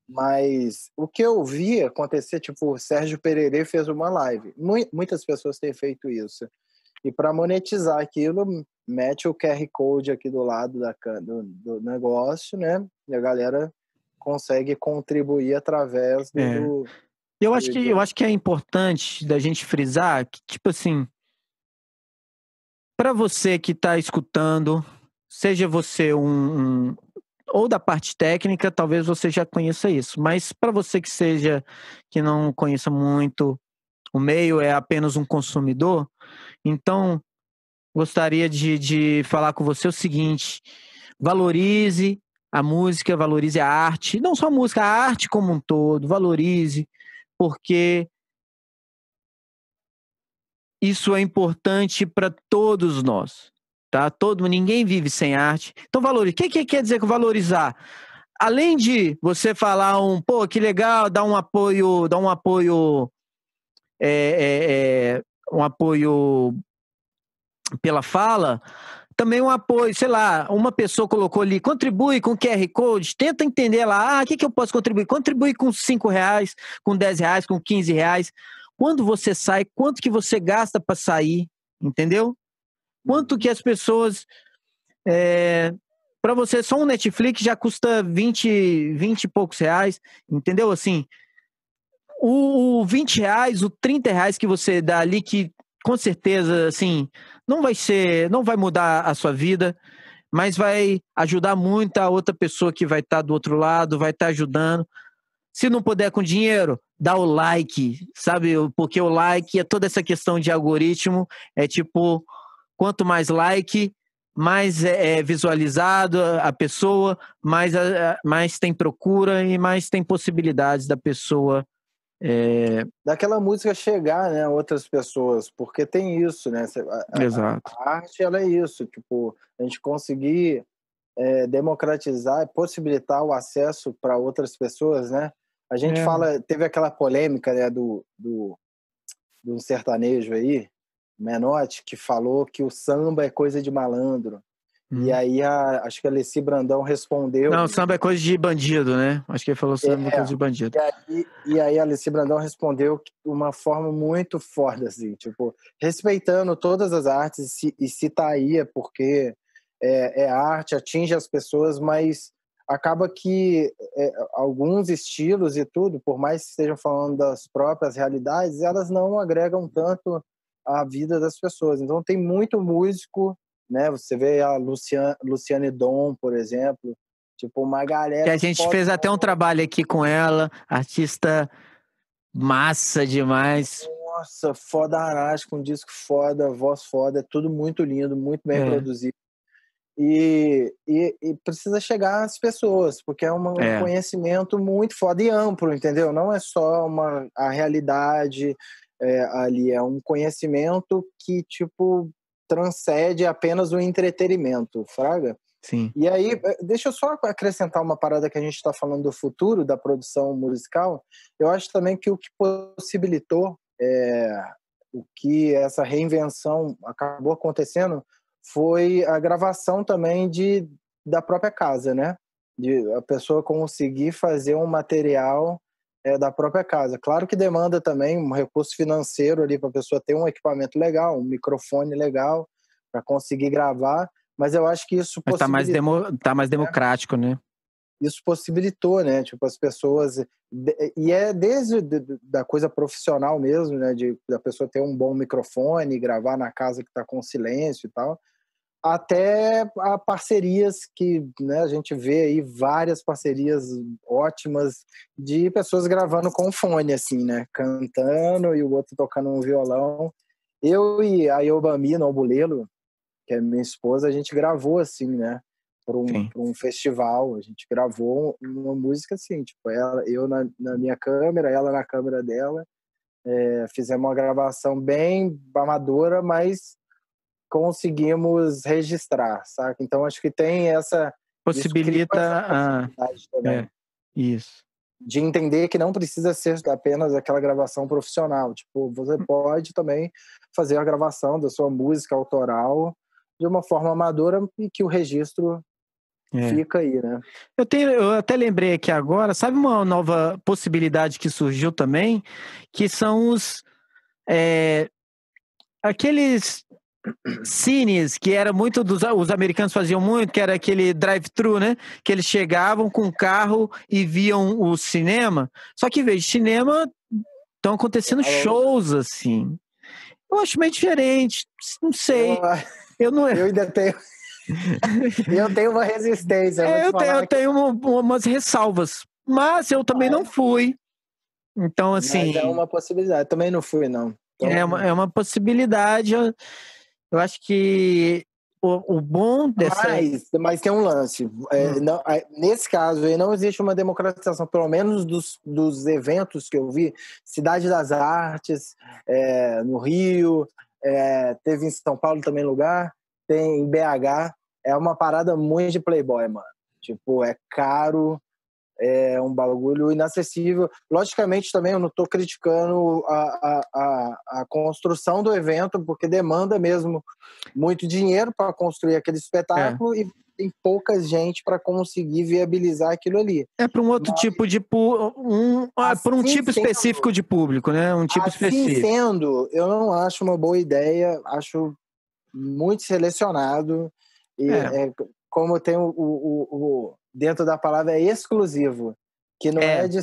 mas o que eu vi acontecer, tipo, o Sérgio Pereira fez uma live. Muitas pessoas têm feito isso. E para monetizar aquilo, mete o QR Code aqui do lado da, do, do, negócio, né? E a galera consegue contribuir através do. É. eu acho, que, eu acho que é importante da gente frisar que, tipo assim, para você que está escutando, seja você um, um, ou da parte técnica, talvez você já conheça isso. Mas para você que seja que não conheça muito o meio, é apenas um consumidor, então gostaria de, de falar com você o seguinte: valorize a música, valorize a arte, não só a música, a arte como um todo, valorize, porque isso é importante para todos nós tá? Todo ninguém vive sem arte. Então valorize. O que, que quer dizer com valorizar? Além de você falar um, pô, que legal, dar um apoio, dar um apoio, é, é, é, um apoio pela fala, também um apoio, sei lá, uma pessoa colocou ali, contribui com QR Code, tenta entender lá, ah, o que, que eu posso contribuir? Contribui com 5 reais, com 10 reais, com 15 reais. Quando você sai, quanto que você gasta para sair, entendeu? Quanto que as pessoas. É, para você, só um Netflix já custa 20, 20 e poucos reais, entendeu? Assim, o, o 20 reais, o 30 reais que você dá ali, que com certeza, assim, não vai ser, não vai mudar a sua vida, mas vai ajudar muito a outra pessoa que vai estar tá do outro lado, vai estar tá ajudando. Se não puder com dinheiro, dá o like, sabe? Porque o like é toda essa questão de algoritmo, é tipo Quanto mais like, mais é, é visualizado a pessoa, mais, mais tem procura e mais tem possibilidades da pessoa. É... Daquela música chegar né, a outras pessoas, porque tem isso, né? A, Exato. A, a arte ela é isso, tipo, a gente conseguir é, democratizar e possibilitar o acesso para outras pessoas, né? A gente é. fala, teve aquela polêmica né, do, do, do sertanejo aí, Menotti, que falou que o samba é coisa de malandro. Hum. E aí, a, acho que a Alessi Brandão respondeu. Não, samba é coisa de bandido, né? Acho que ele falou samba é, é coisa de bandido. E aí, e aí a Alessi Brandão respondeu de uma forma muito foda, assim, tipo, respeitando todas as artes e, e citaria, porque é, é, arte, atinge as pessoas, mas acaba que é, alguns estilos e tudo, por mais que estejam falando das próprias realidades, elas não agregam tanto a vida das pessoas. Então tem muito músico, né? Você vê a Luciane, Luciane Dom, por exemplo, tipo uma galera que a gente que fez até um trabalho aqui com ela, artista massa demais. Nossa, foda arástica, um disco foda, voz foda, é tudo muito lindo, muito bem é. produzido. E, e, e, precisa chegar às pessoas, porque é, uma, é um conhecimento muito foda e amplo, entendeu? Não é só uma, a realidade é, ali. É um conhecimento que, tipo, transcende apenas o entretenimento, fraga? Sim. E aí, é, deixa eu só acrescentar uma parada que a gente está falando do futuro da produção musical. Eu acho também que o que possibilitou é, o que essa reinvenção acabou acontecendo foi a gravação também de, da própria casa, né? De a pessoa conseguir fazer um material é, da própria casa. Claro que demanda também um recurso financeiro ali para a pessoa ter um equipamento legal, um microfone legal para conseguir gravar, mas eu acho que isso está mais demo, tá mais é. democrático, né? né? Isso possibilitou, né? Tipo as pessoas e é desde da coisa profissional mesmo, né? De da pessoa ter um bom microfone, gravar na casa que está com silêncio e tal, até a parcerias que né, a gente vê aí várias parcerias ótimas de pessoas gravando com fone assim né cantando e o outro tocando um violão eu e a Yobami Nobulelo que é minha esposa a gente gravou assim né para um, um, festival a gente gravou uma música assim tipo ela eu na, na minha câmera ela na câmera dela é, fizemos uma gravação bem amadora mas conseguimos registrar, saca? Então acho que tem essa possibilita essa a ah, é, isso de entender que não precisa ser apenas aquela gravação profissional, tipo você hum. pode também fazer a gravação da sua música autoral de uma forma amadora e que o registro é. Fica aí, né? Eu, tenho, eu até lembrei aqui agora, sabe uma nova possibilidade que surgiu também? Que são os. É, aqueles Cines, que era muito dos os americanos faziam muito, que era aquele drive-thru, né? Que eles chegavam com o carro e viam o cinema. Só que em cinema, estão acontecendo shows assim. Eu acho meio diferente, não sei. Eu, eu não é Eu ainda tenho eu tenho uma resistência. eu, é, eu tenho, eu tenho uma, umas ressalvas, mas eu também não ah. fui. Então, assim. Mas é assim uma possibilidade. Eu também não fui, não. Então, é, uma, é uma possibilidade. Eu acho que o, o bom dessa. Mas, mas tem um lance. É, hum. não, é, nesse caso aí não existe uma democratização, pelo menos dos, dos eventos que eu vi. Cidade das Artes, é, no Rio, é, teve em São Paulo também lugar, tem em BH. É uma parada muito de playboy, mano. Tipo, é caro, é um bagulho inacessível. Logicamente, também eu não estou criticando a, a, a, construção do evento, porque demanda mesmo muito dinheiro para construir aquele espetáculo é. e tem pouca gente para conseguir viabilizar aquilo ali. É para um outro Mas, tipo de um ah, assim para um tipo sendo, específico de público, né? Um tipo assim específico. sendo, eu não acho uma boa ideia. Acho muito selecionado e é. É, como tem o, o, o dentro da palavra é exclusivo, que não é, é de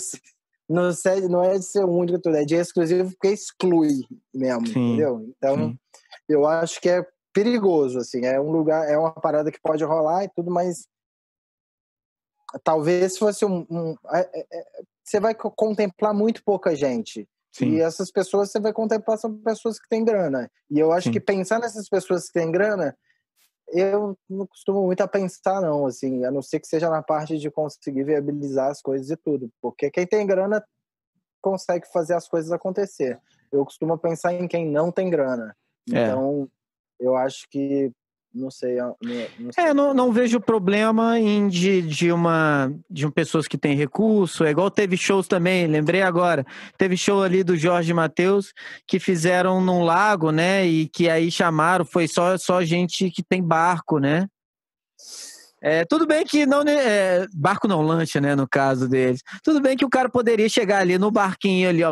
não, ser, não é de ser único tudo, é de exclusivo porque exclui mesmo, sim, entendeu? Então, sim. eu acho que é perigoso, assim, é um lugar, é uma parada que pode rolar e tudo, mas talvez fosse um, um é, é, é você vai contemplar muito pouca gente. Sim. E essas pessoas você vai contemplar são pessoas que têm grana. E eu acho Sim. que pensar nessas pessoas que têm grana eu não costumo muito a pensar, não, assim, a não ser que seja na parte de conseguir viabilizar as coisas e tudo, porque quem tem grana consegue fazer as coisas acontecer. Eu costumo pensar em quem não tem grana. É. Então, eu acho que não sei. Não, não sei. É, não, não, vejo problema em de, de uma de um, pessoas que têm recurso. É igual teve shows também, lembrei agora. Teve show ali do Jorge Matheus que fizeram num lago, né? E que aí chamaram, foi só, só gente que tem barco, né? É, tudo bem que não. É, barco não lancha, né? No caso deles. Tudo bem que o cara poderia chegar ali no barquinho ali, ó.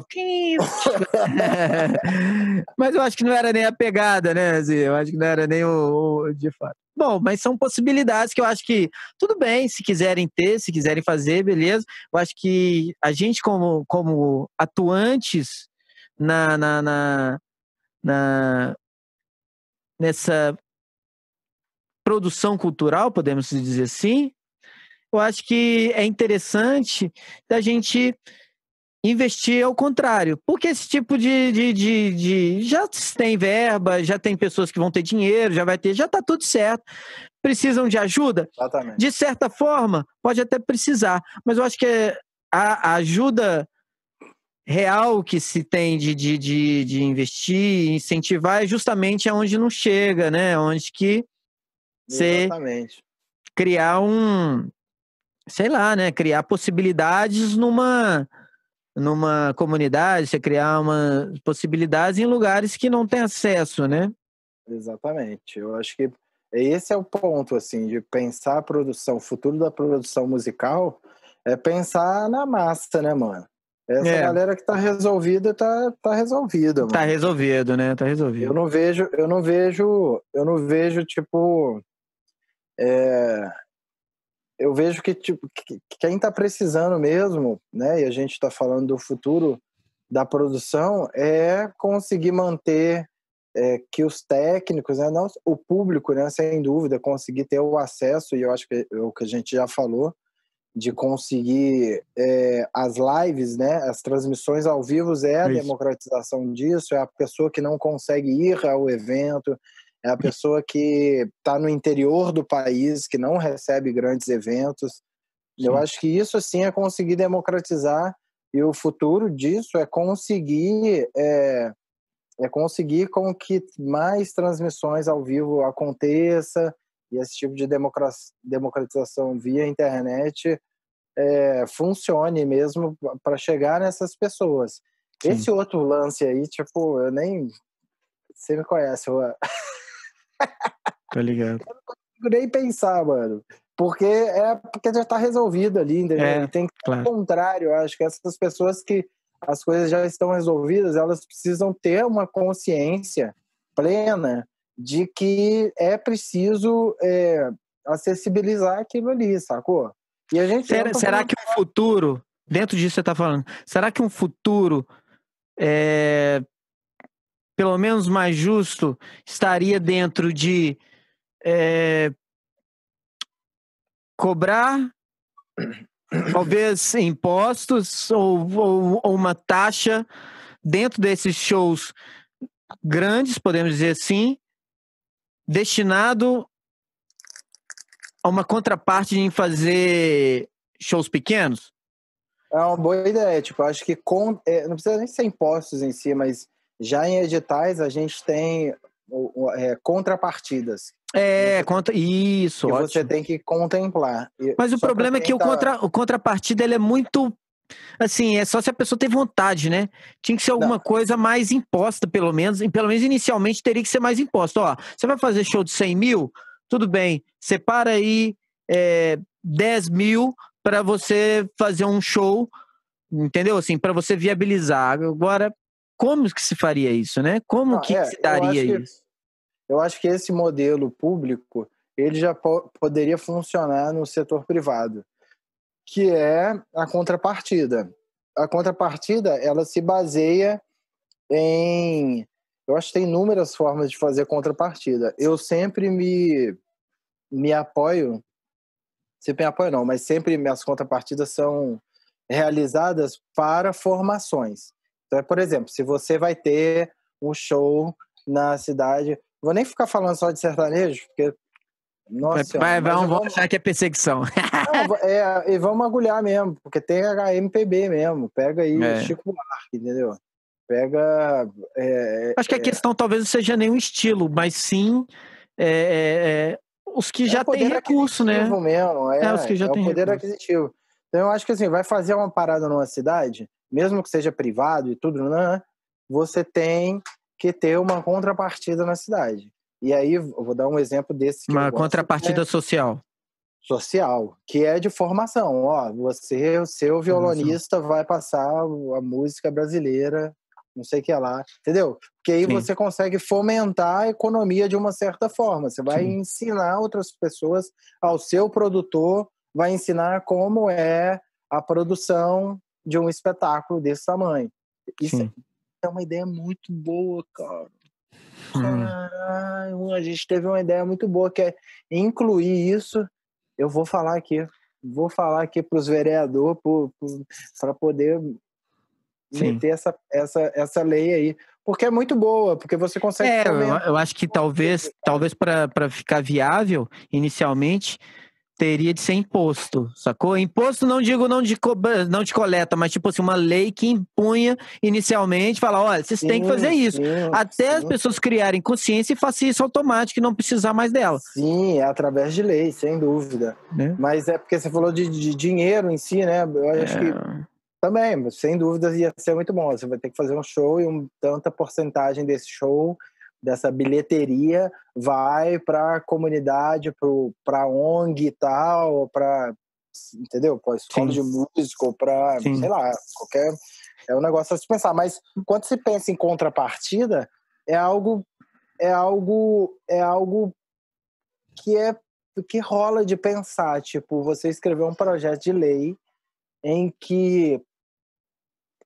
mas eu acho que não era nem a pegada, né, Zé? Eu acho que não era nem o, o de fato. Bom, mas são possibilidades que eu acho que tudo bem, se quiserem ter, se quiserem fazer, beleza. Eu acho que a gente, como, como atuantes na, na, na, na nessa produção cultural, podemos dizer assim, eu acho que é interessante da gente investir ao contrário, porque esse tipo de, de, de, de já tem verba, já tem pessoas que vão ter dinheiro, já vai ter, já está tudo certo. Precisam de ajuda? Exatamente. De certa forma, pode até precisar, mas eu acho que é a, a ajuda real que se tem de, de, de, de investir, incentivar, é justamente aonde não chega, né? Onde que você criar um, sei lá, né? Criar possibilidades numa numa comunidade, você criar uma possibilidades em lugares que não tem acesso, né? Exatamente. Eu acho que esse é o ponto assim de pensar a produção, o futuro da produção musical é pensar na massa, né, mano? Essa é. galera que tá resolvida tá, tá resolvida, tá mano. Tá resolvido, né? Tá resolvido. Eu não vejo, eu não vejo, eu não vejo tipo é, eu vejo que, tipo, que quem está precisando mesmo, né, e a gente está falando do futuro da produção, é conseguir manter é, que os técnicos, né, não, o público, né, sem dúvida, conseguir ter o acesso, e eu acho que é o que a gente já falou, de conseguir é, as lives, né, as transmissões ao vivo é a Isso. democratização disso, é a pessoa que não consegue ir ao evento, é a pessoa que está no interior do país, que não recebe grandes eventos. Sim. Eu acho que isso sim é conseguir democratizar e o futuro disso é conseguir é, é conseguir com que mais transmissões ao vivo aconteça e esse tipo de democratização via internet é, funcione mesmo para chegar nessas pessoas. Sim. Esse outro lance aí, tipo, eu nem você me conhece, eu... Tá ligado. Eu não consigo nem pensar, mano. Porque é porque já tá resolvido ali, entendeu? É, e tem que claro. ao contrário, eu acho que essas pessoas que as coisas já estão resolvidas, elas precisam ter uma consciência plena de que é preciso é, acessibilizar aquilo ali, sacou? E a gente será, tá será que um futuro, dentro disso você está falando, será que um futuro é, pelo menos mais justo, estaria dentro de é, cobrar talvez impostos ou, ou, ou, uma taxa dentro desses shows grandes, podemos dizer assim, destinado a uma contraparte em fazer shows pequenos? É uma boa ideia, tipo, acho que com, é, não precisa nem ser impostos em si, mas já em editais, a gente tem é, contrapartidas. É, você, contra, isso, que ótimo. você tem que contemplar. Mas o problema é que o, contra, o contrapartida ele é muito assim, é só se a pessoa tem vontade, né? Tinha que ser alguma Não. coisa mais imposta, pelo menos. E pelo menos inicialmente teria que ser mais imposta. Ó, você vai fazer show de 100 mil? Tudo bem, separa aí é, 10 mil para você fazer um show, entendeu? Assim, para você viabilizar. Agora, como que se faria isso, né? Como que, é, que, se daria eu isso? Que, eu acho que esse modelo público ele já po poderia funcionar no setor privado, que é a contrapartida. A contrapartida ela se baseia em, eu acho que tem inúmeras formas de fazer contrapartida. Eu sempre me me apoio, sempre me apoio não, mas sempre minhas contrapartidas são realizadas para formações. Então, por exemplo, se você vai ter um show na cidade, vou nem ficar falando só de sertanejo, porque nossa, vai, vai, vamos, vamos achar que é perseguição. Não, é, e vamos agulhar mesmo, porque tem HMPB mesmo. Pega aí é. Chico Buarque, entendeu? Pega. É, Acho que a é. questão talvez não seja nenhum estilo, mas sim é, é, os que já têm recurso, né? Mesmo, é, os que já é poder recurso. aquisitivo. Então eu acho que assim, vai fazer uma parada numa cidade, mesmo que seja privado e tudo, né, você tem que ter uma contrapartida na cidade. E aí, eu vou dar um exemplo desse. uma gosto, contrapartida né? social. Social, que é de formação. Ó, você, o seu violonista, vai passar a música brasileira, não sei o que é lá, entendeu? Porque aí Sim. você consegue fomentar a economia de uma certa forma. Você vai Sim. ensinar outras pessoas, ao seu produtor, vai ensinar como é a produção de um espetáculo desse tamanho. Isso Sim. é uma ideia muito boa, cara. Hum. Caralho, a gente teve uma ideia muito boa que é incluir isso. Eu vou falar aqui, vou falar aqui para os vereadores para poder Sim. meter essa, essa, essa lei aí. Porque é muito boa, porque você consegue. É, eu, eu, acho que talvez, talvez para ficar viável inicialmente, teria de ser imposto, sacou? Imposto não digo não de, co não de coleta, mas tipo assim, uma lei que impunha inicialmente, falar, olha, vocês têm que fazer isso. Sim, Até sim. as pessoas criarem consciência e façam isso automático e não precisar mais dela. Sim, é através de lei, sem dúvida. É. Mas é porque você falou de, de, dinheiro em si, né? Eu acho é. que também, sem dúvidas, ia ser muito bom. Você vai ter que fazer um show e um, tanta porcentagem desse show dessa bilheteria vai para a comunidade, para a ONG e tal, para entendeu? Para escola Sim. de música, para sei lá, qualquer é um negócio a se pensar. Mas quando se pensa em contrapartida, é algo é algo é algo que é que rola de pensar, tipo, você escrever um projeto de lei em que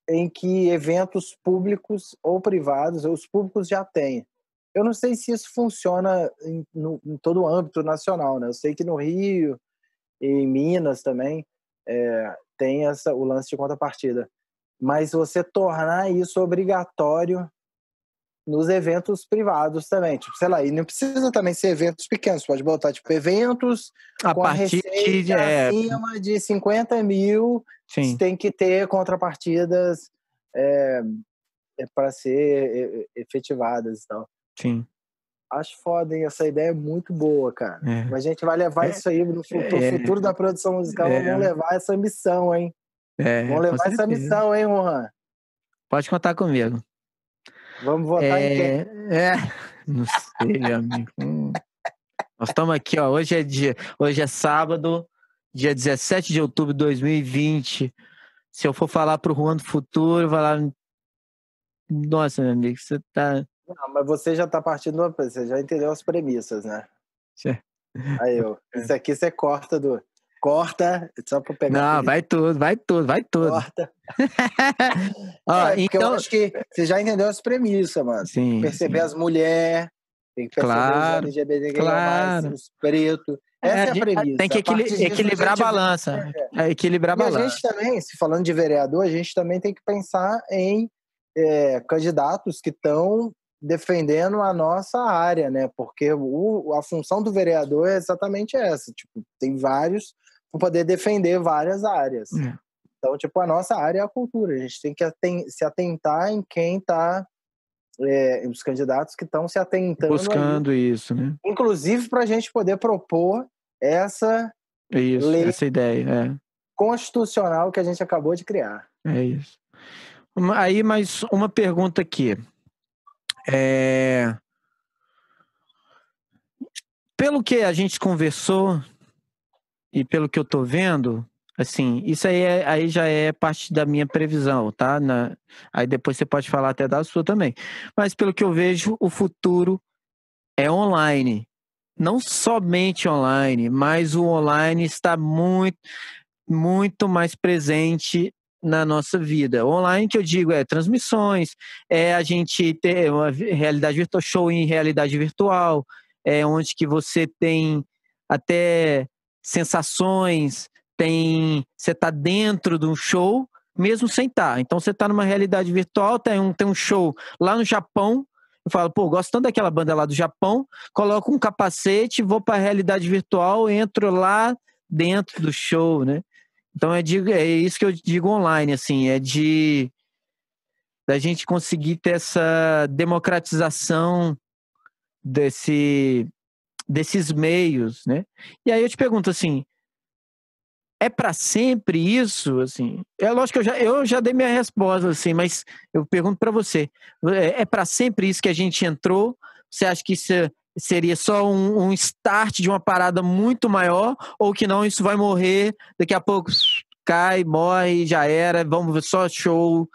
em que eventos públicos ou privados, ou os públicos já têm, eu não sei se isso funciona em, no, em todo o âmbito nacional, né? Eu sei que no Rio e em Minas também é, tem essa, o lance de contrapartida. Mas você tornar isso obrigatório nos eventos privados também. Tipo, sei lá, e não precisa também ser eventos pequenos, pode botar, tipo, eventos a com partir a de, é... acima de 50 mil, tem que ter contrapartidas é, é para ser efetivadas e tal. Sim. Acho foda, hein? Essa ideia é muito boa, cara. É. Mas a gente vai levar é. isso aí no futuro, é. futuro da produção musical. É. Vamos levar essa missão, hein? É, vamos levar essa missão, hein, Juan? Pode contar comigo. Vamos votar em é, quem? É, não sei, meu amigo. Hum. Nós estamos aqui, ó. Hoje é dia, hoje é sábado, dia 17 de outubro de 2020. Se eu for falar pro Juan do futuro, vai lá. Nossa, meu amigo, você tá não, ah, mas você já tá partindo, você já entendeu as premissas, né? Aí eu, é. isso aqui você corta do. Corta, só para pegar. Não, vai tudo, vai tudo, vai tudo. Corta. é, então... Eu acho que você já entendeu as premissas, mano. Sim. Perceber sim. as mulheres, tem que perceber claro, os LGBT, claro. os pretos. É, Essa é, é a, premissa. Tem que equil equilibrar é, a, gente... balança. É. equilibrar a balança. E a gente também, se falando de vereador, a gente também tem que pensar em é, candidatos que estão defendendo a nossa área, né? Porque o, a função do vereador é exatamente essa, tipo, tem vários para poder defender várias áreas. É. Então, tipo, a nossa área é a cultura. A gente tem que aten se atentar em quem está é, os candidatos que estão se atentando. Buscando ali. isso, né? Inclusive para a gente poder propor essa é isso, lei essa ideia é. constitucional que a gente acabou de criar. É isso. Aí, mais uma pergunta aqui. É... Pelo que a gente conversou e pelo que eu tô vendo, assim, isso aí, é, aí já é parte da minha previsão, tá? Na, aí depois você pode falar até da sua também. Mas pelo que eu vejo, o futuro é online. Não somente online, mas o online está muito, muito mais presente na nossa vida. Online, que eu digo, é transmissões, é a gente ter uma realidade virtual, show em realidade virtual, é onde que você tem até sensações, tem você está dentro de um show, mesmo sem estar. Tá. Então você está numa realidade virtual, tem um, tem um show lá no Japão, eu falo, pô, gosto tanto daquela banda lá do Japão, coloco um capacete, vou para a realidade virtual, entro lá dentro do show, né? Então é, de, é isso que eu digo online, assim, é de da gente conseguir ter essa democratização desse, desses meios, né? E aí eu te pergunto assim, é para sempre isso, assim? É lógico que eu já, eu já dei minha resposta, assim, mas eu pergunto para você, é, é para sempre isso que a gente entrou? Você acha que isso é seria só um, um start de uma parada muito maior, ou que não, isso vai morrer, daqui a pouco cai, morre, já era, vamos ver só show. O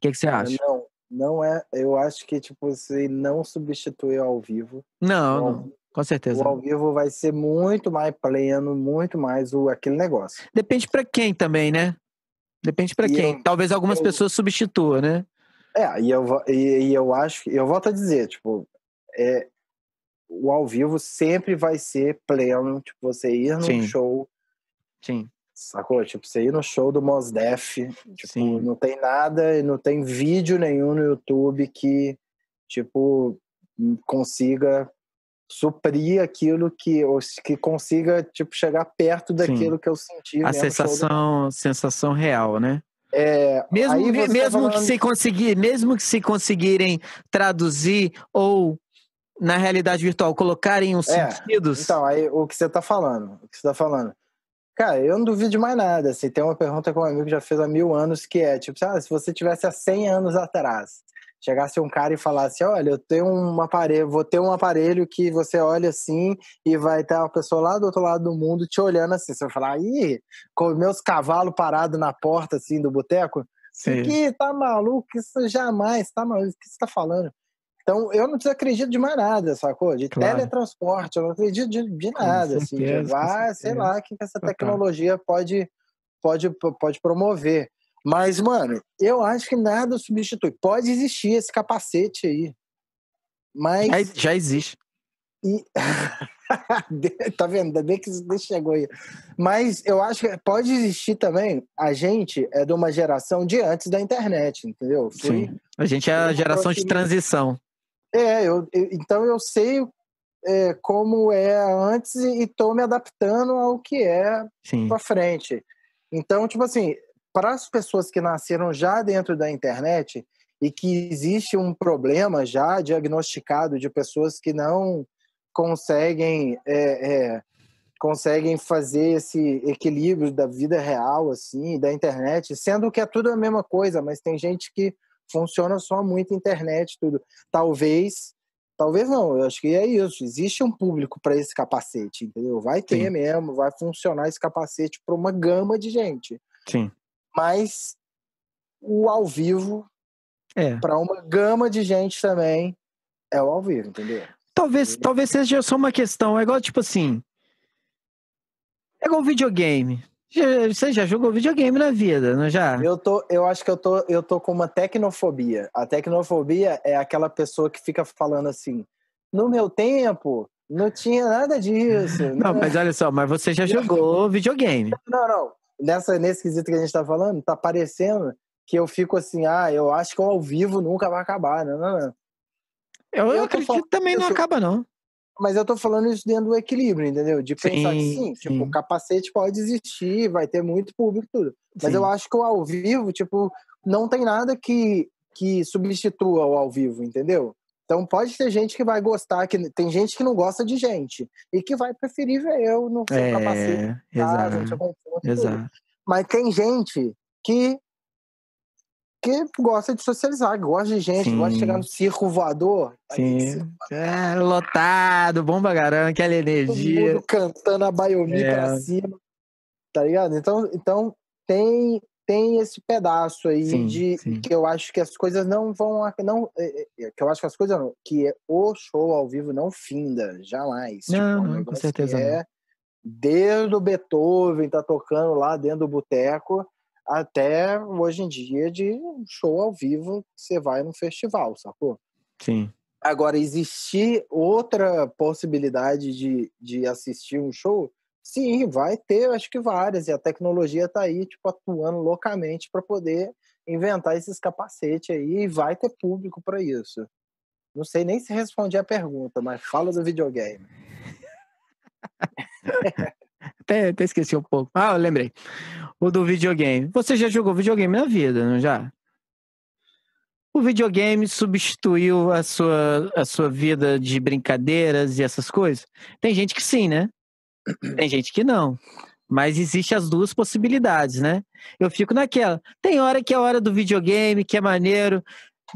que, é que você acha? Não, não é. Eu acho que, tipo, você não substituiu ao vivo. Não, não, com certeza. O ao vivo vai ser muito mais pleno, muito mais o, aquele negócio. Depende para quem também, né? Depende para quem. Eu, Talvez algumas eu, pessoas substituam né? É, e eu, e, e eu acho que. Eu volto a dizer, tipo, é, o ao vivo sempre vai ser pleno, tipo, você ir num Sim. show. Sim. Sacou? Tipo, você ir no show do Mos Def, tipo, Sim. não tem nada, não tem vídeo nenhum no YouTube que, tipo, consiga suprir aquilo que que consiga tipo chegar perto daquilo Sim. que eu senti a sensação do... sensação real né é, mesmo mesmo falando... que se conseguir mesmo que se conseguirem traduzir ou na realidade virtual colocarem os é, sentidos. Então, aí o que você está falando, o que você está falando. Cara, eu não duvido de mais nada. Assim, tem uma pergunta que um amigo já fez há mil anos que é, tipo, ah, se você tivesse há 100 anos atrás, chegasse um cara e falasse, olha, eu tenho um aparelho, vou ter um aparelho que você olha assim e vai ter uma pessoa lá do outro lado do mundo te olhando assim. Você vai falar, ih, com meus cavalos parados na porta assim do boteco, Sim. que tá maluco, isso jamais, tá maluco, o que você tá falando? Então, eu não acredito de mais nada, sacou? De claro. teletransporte, eu não acredito de, de nada, assim, de sei lá, o que essa tecnologia pode, pode, pode promover. Mas, mano, eu acho que nada substitui. Pode existir esse capacete aí. Mas. Já, já existe. E... tá vendo? Ainda bem que isso chegou aí. Mas eu acho que pode existir também. A gente é de uma geração de antes da internet, entendeu? Fui... Sim. A gente é a geração de transição. É, eu, então eu sei é, como é antes e estou me adaptando ao que é para frente. Então, tipo assim, para as pessoas que nasceram já dentro da internet e que existe um problema já diagnosticado de pessoas que não conseguem é, é, conseguem fazer esse equilíbrio da vida real assim da internet, sendo que é tudo a mesma coisa, mas tem gente que funciona só muito internet, tudo. Talvez, talvez não, eu acho que é isso. Existe um público para esse capacete, entendeu? Vai ter Sim. mesmo, vai funcionar esse capacete para uma gama de gente. Sim. Mas o ao vivo é. para uma gama de gente também é o ao vivo, entendeu? Talvez, talvez seja só uma questão, é igual tipo assim, é igual videogame. Você já jogou videogame na vida, não já? Eu tô, eu acho que eu tô, eu tô com uma tecnofobia. A tecnofobia é aquela pessoa que fica falando assim: "No meu tempo, não tinha nada disso". Não, mas olha só, mas você já jogou videogame. Não, não. Nessa nesse quesito que a gente tá falando, tá parecendo que eu fico assim: "Ah, eu acho que o ao vivo nunca vai acabar". Não, não, não. Eu, eu acredito que também não acaba não mas eu tô falando isso dentro do equilíbrio, entendeu? De pensar sim, que sim, tipo, sim. tipo, o capacete pode existir, vai ter muito público tudo. Mas sim. eu acho que o ao vivo, tipo, não tem nada que, que substitua o ao vivo, entendeu? Então pode ter gente que vai gostar, que tem gente que não gosta de gente e que vai preferir ver eu no seu é, capacete. Tá? é exato. Mas tem gente que que gosta de socializar, gosta de gente, Sim. gosta de chegar no circo voador. Sim. É, lotado, bomba garante, aquela energia. Todo mundo cantando a baioní é. pra cima. Tá ligado? Então, então tem tem esse pedaço aí sim, de sim. que eu acho que as coisas não vão não é, é, que eu acho que as coisas não, que é o show ao vivo não finda jamais não, tipo, não com certeza é, não. desde o Beethoven tá tocando lá dentro do boteco até hoje em dia de show ao vivo que você vai num festival, sacou? Sim. Agora, existir outra possibilidade de, de assistir um show? Sim, vai ter, acho que várias, e a tecnologia está aí, tipo, atuando loucamente para poder inventar esses capacetes aí, e vai ter público para isso. Não sei nem se respondi a pergunta, mas fala do videogame. até, até esqueci um pouco. Ah, eu lembrei o do videogame. Você já jogou videogame na vida, não já? O videogame substituiu a sua, a sua vida de brincadeiras e essas coisas? Tem gente que sim, né? Tem gente que não. Mas existe as duas possibilidades, né? Eu fico naquela. Tem hora que é a hora do videogame, que é maneiro.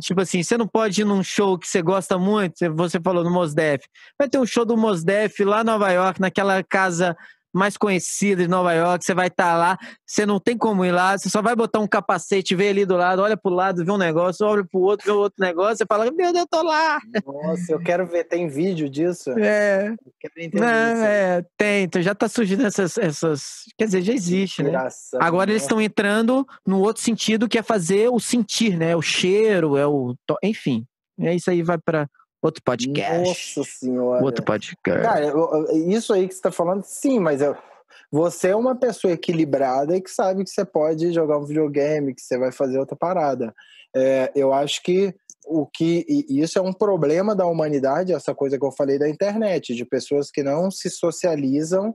Tipo assim, você não pode ir num show que você gosta muito, você falou no Mosdef. Vai ter um show do Mosdef lá em Nova York, naquela casa mais conhecida de Nova York, você vai estar tá lá, você não tem como ir lá, você só vai botar um capacete, vê ali do lado, olha pro lado, vê um negócio, olha pro outro, vê outro negócio, você fala, meu Deus, eu tô lá. Nossa, eu quero ver, tem vídeo disso? É. não, É, tem, então já tá surgindo essas, essas, quer dizer, já existe, né? Agora eles estão né? entrando no outro sentido, que é fazer o sentir, né? É o cheiro, é o, enfim, é isso aí vai para outro podcast. Nossa senhora. Outro podcast. Cara, isso aí que você tá falando, sim, mas eu, você é uma pessoa equilibrada e que sabe que você pode jogar um videogame, que você vai fazer outra parada. É, eu acho que o que isso é um problema da humanidade, essa coisa que eu falei da internet, de pessoas que não se socializam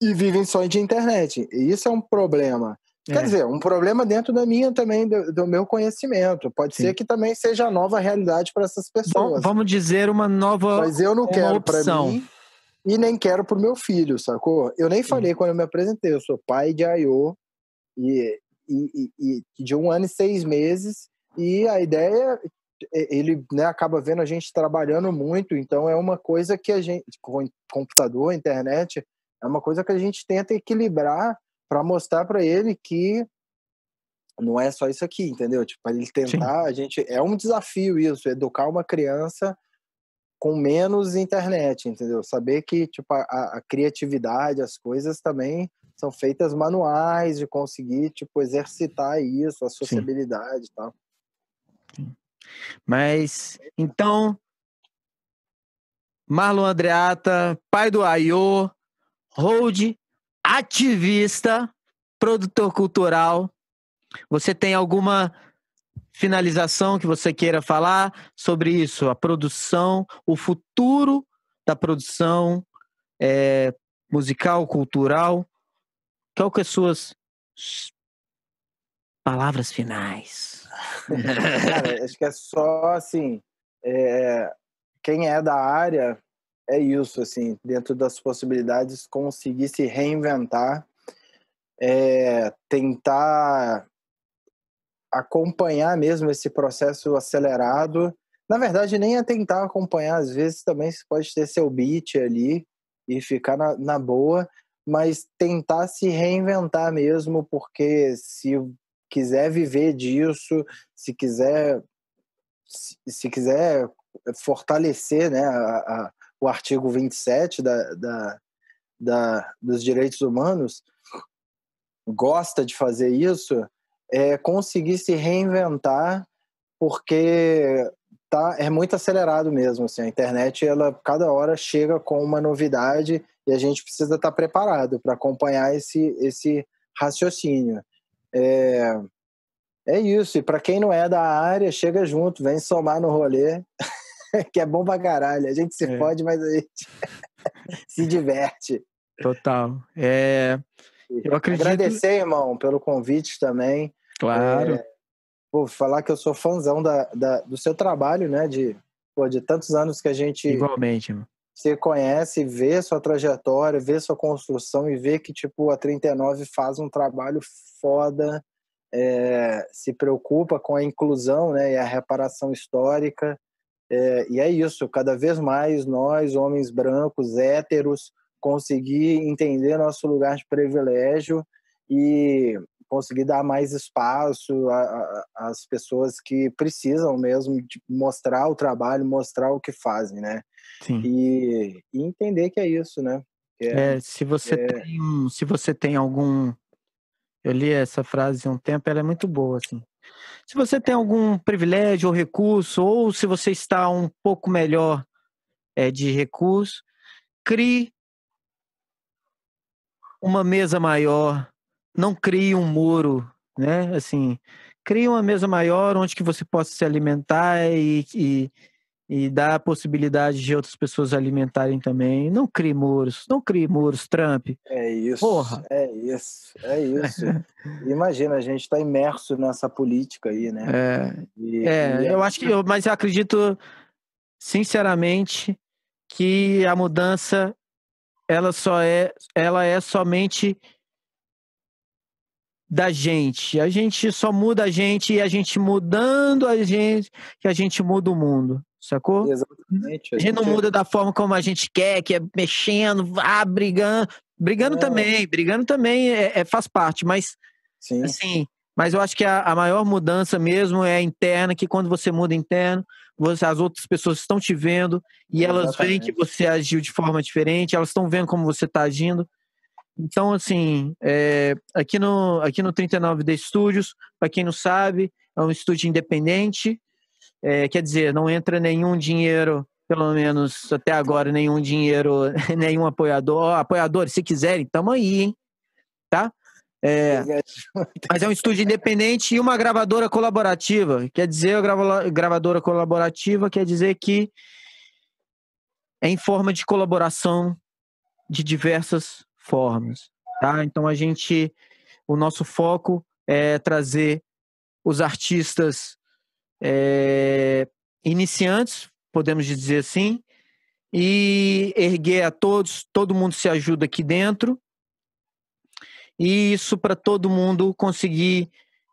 e vivem só de internet. isso é um problema. Quer é. dizer, um problema dentro da minha também, do, do meu conhecimento. Pode Sim. ser que também seja a nova realidade para essas pessoas. Bom, vamos dizer uma nova. Mas eu não quero para mim e nem quero para o meu filho, sacou? Eu nem Sim. falei quando eu me apresentei. Eu sou pai de Ayô e, e, e, e, de um ano e seis meses. E a ideia, ele né, acaba vendo a gente trabalhando muito. Então é uma coisa que a gente, com computador, internet, é uma coisa que a gente tenta equilibrar para mostrar para ele que não é só isso aqui, entendeu? Tipo, para ele tentar, Sim. a gente é um desafio isso, educar uma criança com menos internet, entendeu? Saber que tipo a, a criatividade, as coisas também são feitas manuais de conseguir tipo exercitar isso, a sociabilidade, e tal. Sim. Mas então Marlon Andreata, pai do Aiô, Hold ativista, produtor cultural. Você tem alguma finalização que você queira falar sobre isso? A produção, o futuro da produção é, musical, cultural. Qual que é as suas palavras finais? Cara, acho que é só assim. É, quem é da área é isso, assim, dentro das possibilidades, conseguir se reinventar, é, tentar acompanhar mesmo esse processo acelerado. Na verdade, nem é tentar acompanhar, às vezes também você pode ter seu beat ali e ficar na, na boa, mas tentar se reinventar mesmo, porque se quiser viver disso, se quiser se, se quiser fortalecer né, a, a, o artigo 27 da, da, da, dos direitos humanos, gosta de fazer isso, é conseguir se reinventar, porque tá, é muito acelerado mesmo. Assim, a internet, ela cada hora chega com uma novidade e a gente precisa estar tá preparado para acompanhar esse, esse raciocínio. É, é isso. E para quem não é da área, chega junto, vem somar no rolê. que é bom pra caralho. A gente se é. fode, mas a gente se diverte. Total. É, eu acredito... Agradecer, irmão, pelo convite também. Claro. É, falar que eu sou fãzão da, da, do seu trabalho, né? De, pô, de tantos anos que a gente... Igualmente, irmão. Você conhece, vê sua trajetória, vê sua construção e vê que, tipo, a 39 faz um trabalho foda, é, se preocupa com a inclusão né, e a reparação histórica. É, e é isso, cada vez mais nós, homens brancos, héteros, conseguir entender nosso lugar de privilégio e conseguir dar mais espaço às pessoas que precisam mesmo de mostrar o trabalho, mostrar o que fazem, né? Sim. E, e entender que é isso, né? É, é, se você é... tem se você tem algum eu li essa frase há um tempo, ela é muito boa assim. Se você tem algum privilégio ou recurso, ou se você está um pouco melhor é, de recurso, crie uma mesa maior, não crie um muro, né? Assim, crie uma mesa maior onde que você possa se alimentar e, e e dá a possibilidade de outras pessoas alimentarem também. Não crie muros, não crie muros, Trump. É isso. Porra. É isso, é isso. Imagina, a gente está imerso nessa política aí, né? É. E, é e... É eu acho que, eu, mas eu acredito sinceramente que a mudança ela só é, ela é somente da gente. A gente só muda a gente e a gente mudando a gente que a gente muda o mundo. Sacou? Exatamente. A é gente não muda da forma como a gente quer, que é mexendo, ah, brigando. Brigando é. também, brigando também é, é, faz parte, mas Sim. assim, mas eu acho que a, a, maior mudança mesmo é a interna, que quando você muda interno, você, as outras pessoas estão te vendo e Exatamente. elas veem que você agiu de forma diferente, elas estão vendo como você está agindo. Então, assim, é, aqui, no, aqui no 39D Studios, para quem não sabe, é um estúdio independente, é, quer dizer, não entra nenhum dinheiro, pelo menos até agora, nenhum dinheiro, nenhum apoiador. Oh, apoiadores, se quiserem, tamo aí, hein? Tá? É, mas é um estúdio independente e uma gravadora colaborativa. Quer dizer, a gravadora colaborativa quer dizer que é em forma de colaboração de diversas formas. Tá? Então a gente, o nosso foco é trazer os artistas é, iniciantes, podemos dizer assim, e erguer a todos, todo mundo se ajuda aqui dentro, e isso para todo mundo conseguir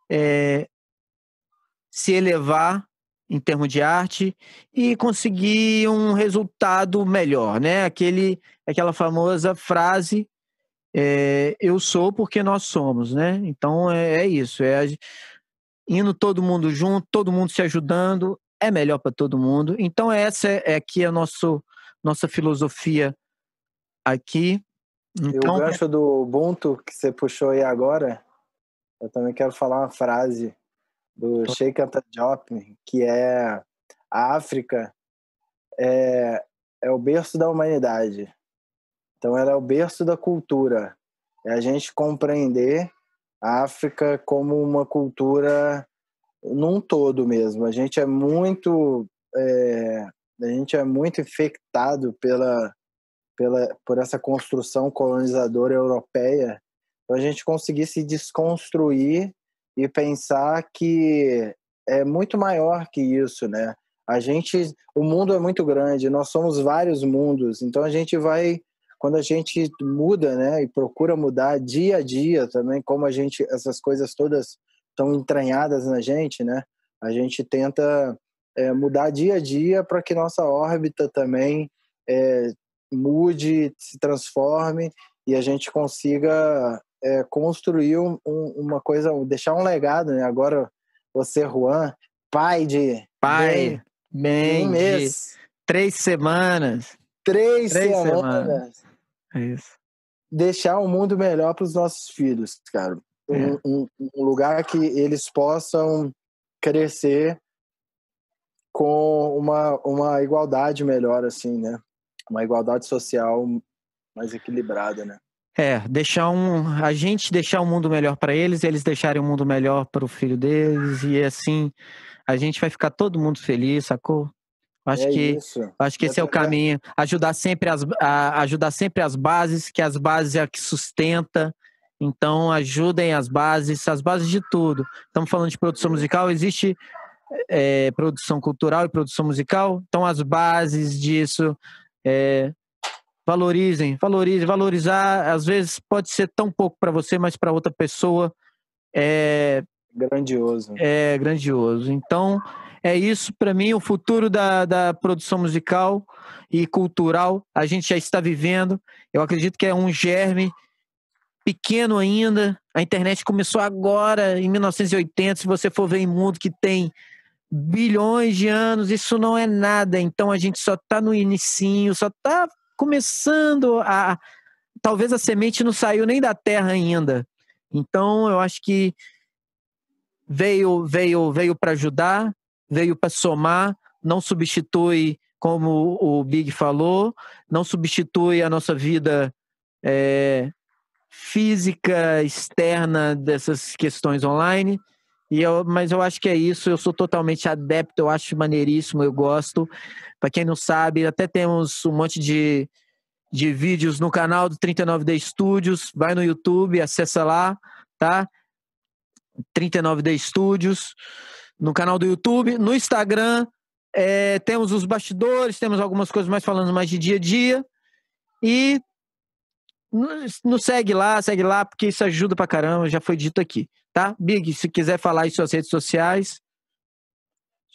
é, se elevar em termos de arte e conseguir um resultado melhor, né? Aquele, aquela famosa frase é, eu sou porque nós somos, né? Então é, é isso. É, indo todo mundo junto, todo mundo se ajudando, é melhor para todo mundo. Então essa é, é aqui a nosso, nossa filosofia aqui. Então, e o então, é gancho do Ubuntu que você puxou aí agora, eu também quero falar uma frase do Sheikh Antadiop, que é a África é, é o berço da humanidade. Então ela é o berço da cultura. É a gente compreender a África como uma cultura num todo mesmo. A gente é muito é, a gente é muito infectado pela, pela por essa construção colonizadora europeia. Então a gente conseguir se desconstruir e pensar que é muito maior que isso, né? A gente, o mundo é muito grande, nós somos vários mundos, então a gente vai quando a gente muda, né, e procura mudar dia a dia também, como a gente, essas coisas todas estão entranhadas na gente, né, a gente tenta é, mudar dia a dia para que nossa órbita também é, mude, se transforme e a gente consiga é, construir um, uma coisa, deixar um legado, né? Agora você, Juan, pai de pai, bem, um mês, três semanas, três, três semanas. semanas. É isso. Deixar um mundo melhor para os nossos filhos, cara. É. Um, um, um lugar que eles possam crescer com uma, uma igualdade melhor, assim, né? Uma igualdade social mais equilibrada, né? É, deixar um, a gente deixar um mundo melhor para eles, eles deixarem um mundo melhor para o filho deles e assim a gente vai ficar todo mundo feliz, sacou? Acho, é que, isso. acho que esse é o é caminho. Ajudar sempre as, a, ajudar sempre as bases, que as bases é a que sustenta. Então, ajudem as bases, as bases de tudo. Estamos falando de produção musical, existe é, produção cultural e produção musical. Então, as bases disso. É, valorizem, valorizem, valorizar. Às vezes pode ser tão pouco para você, mas para outra pessoa é. Grandioso. É grandioso. Então, é isso, para mim, o futuro da, da produção musical e cultural, a gente já está vivendo. Eu acredito que é um germe pequeno ainda. A internet começou agora, em 1980. Se você for ver em mundo que tem bilhões de anos, isso não é nada. Então a gente só está no inicinho, só está começando a. Talvez a semente não saiu nem da terra ainda. Então eu acho que veio veio veio para ajudar veio para somar, não substitui, como o Big falou, não substitui a nossa vida é, física externa dessas questões online. E eu, mas eu acho que é isso, eu sou totalmente adepto, eu acho maneiríssimo, eu gosto. Para quem não sabe, até temos um monte de, de vídeos no canal do 39D Studios, vai no YouTube, acessa lá, tá? 39D Studios no canal do YouTube, no Instagram. É, temos os bastidores, temos algumas coisas mais falando mais de dia a dia. E nos, nos segue lá, segue lá, porque isso ajuda pra caramba, já foi dito aqui, tá? Big, se quiser falar em suas redes sociais.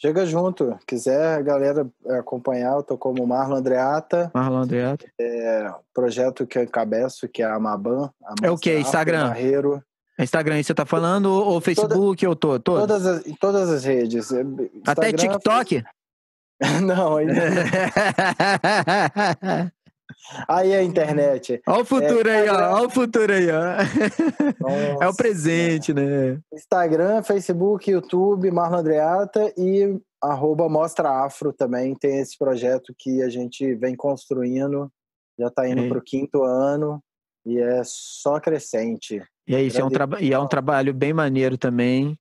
Chega junto. Quiser a galera é, acompanhar, eu tô como Marlon Andreata. Marlon Andreata. É, projeto que eu encabeço, que é a Maban. A é o que? Instagram? Marreiro. Instagram, você tá falando, ou Facebook, Toda, ou to, todas? Todas as, todas as redes. É, Instagram, Até TikTok? Não, ainda não. Aí é a internet. Olha o futuro é, aí, ó. Olha o futuro aí, ó. Nossa, é o presente, né? Instagram, Facebook, YouTube, Marlon Andreata e arroba Mostra Afro também. Tem esse projeto que a gente vem construindo. Já está indo é. para o quinto ano e é só crescente. E é isso, é um, e é um então. trabalho bem maneiro também,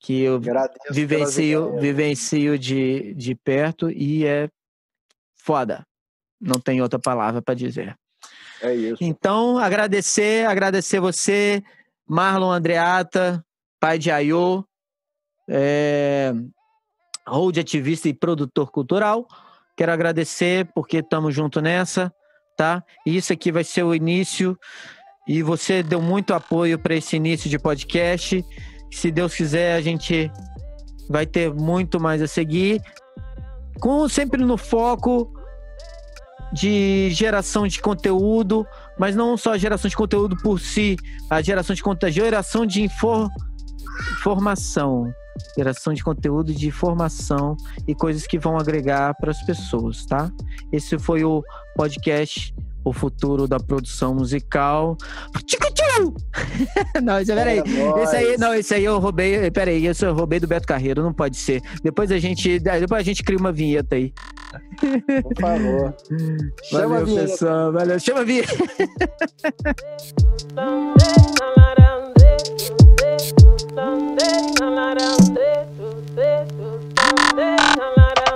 que eu Agradeço vivencio, vivencio de, de perto e é foda. Não tem outra palavra para dizer. É isso. Então, agradecer, agradecer você, Marlon Andreata, pai de Ayô, é, eh, hold ativista e produtor cultural. Quero agradecer porque estamos junto nessa, tá? isso aqui vai ser o início e você deu muito apoio para esse início de podcast. Se Deus quiser, a gente vai ter muito mais a seguir. Com sempre no foco de geração de conteúdo, mas não só geração de conteúdo por si, a geração de conteúdo, geração de infor, informação, geração de conteúdo de informação e coisas que vão agregar para as pessoas, tá? Esse foi o podcast o futuro da produção musical. não, isso, peraí. isso aí, não, isso aí eu roubei. Peraí, isso eu roubei do Beto Carreiro, não pode ser. Depois a gente, é, depois a gente cria uma vinheta aí. Por favor. Chama Valeu, vinheta. pessoal. Valeu. Chama a vinheta.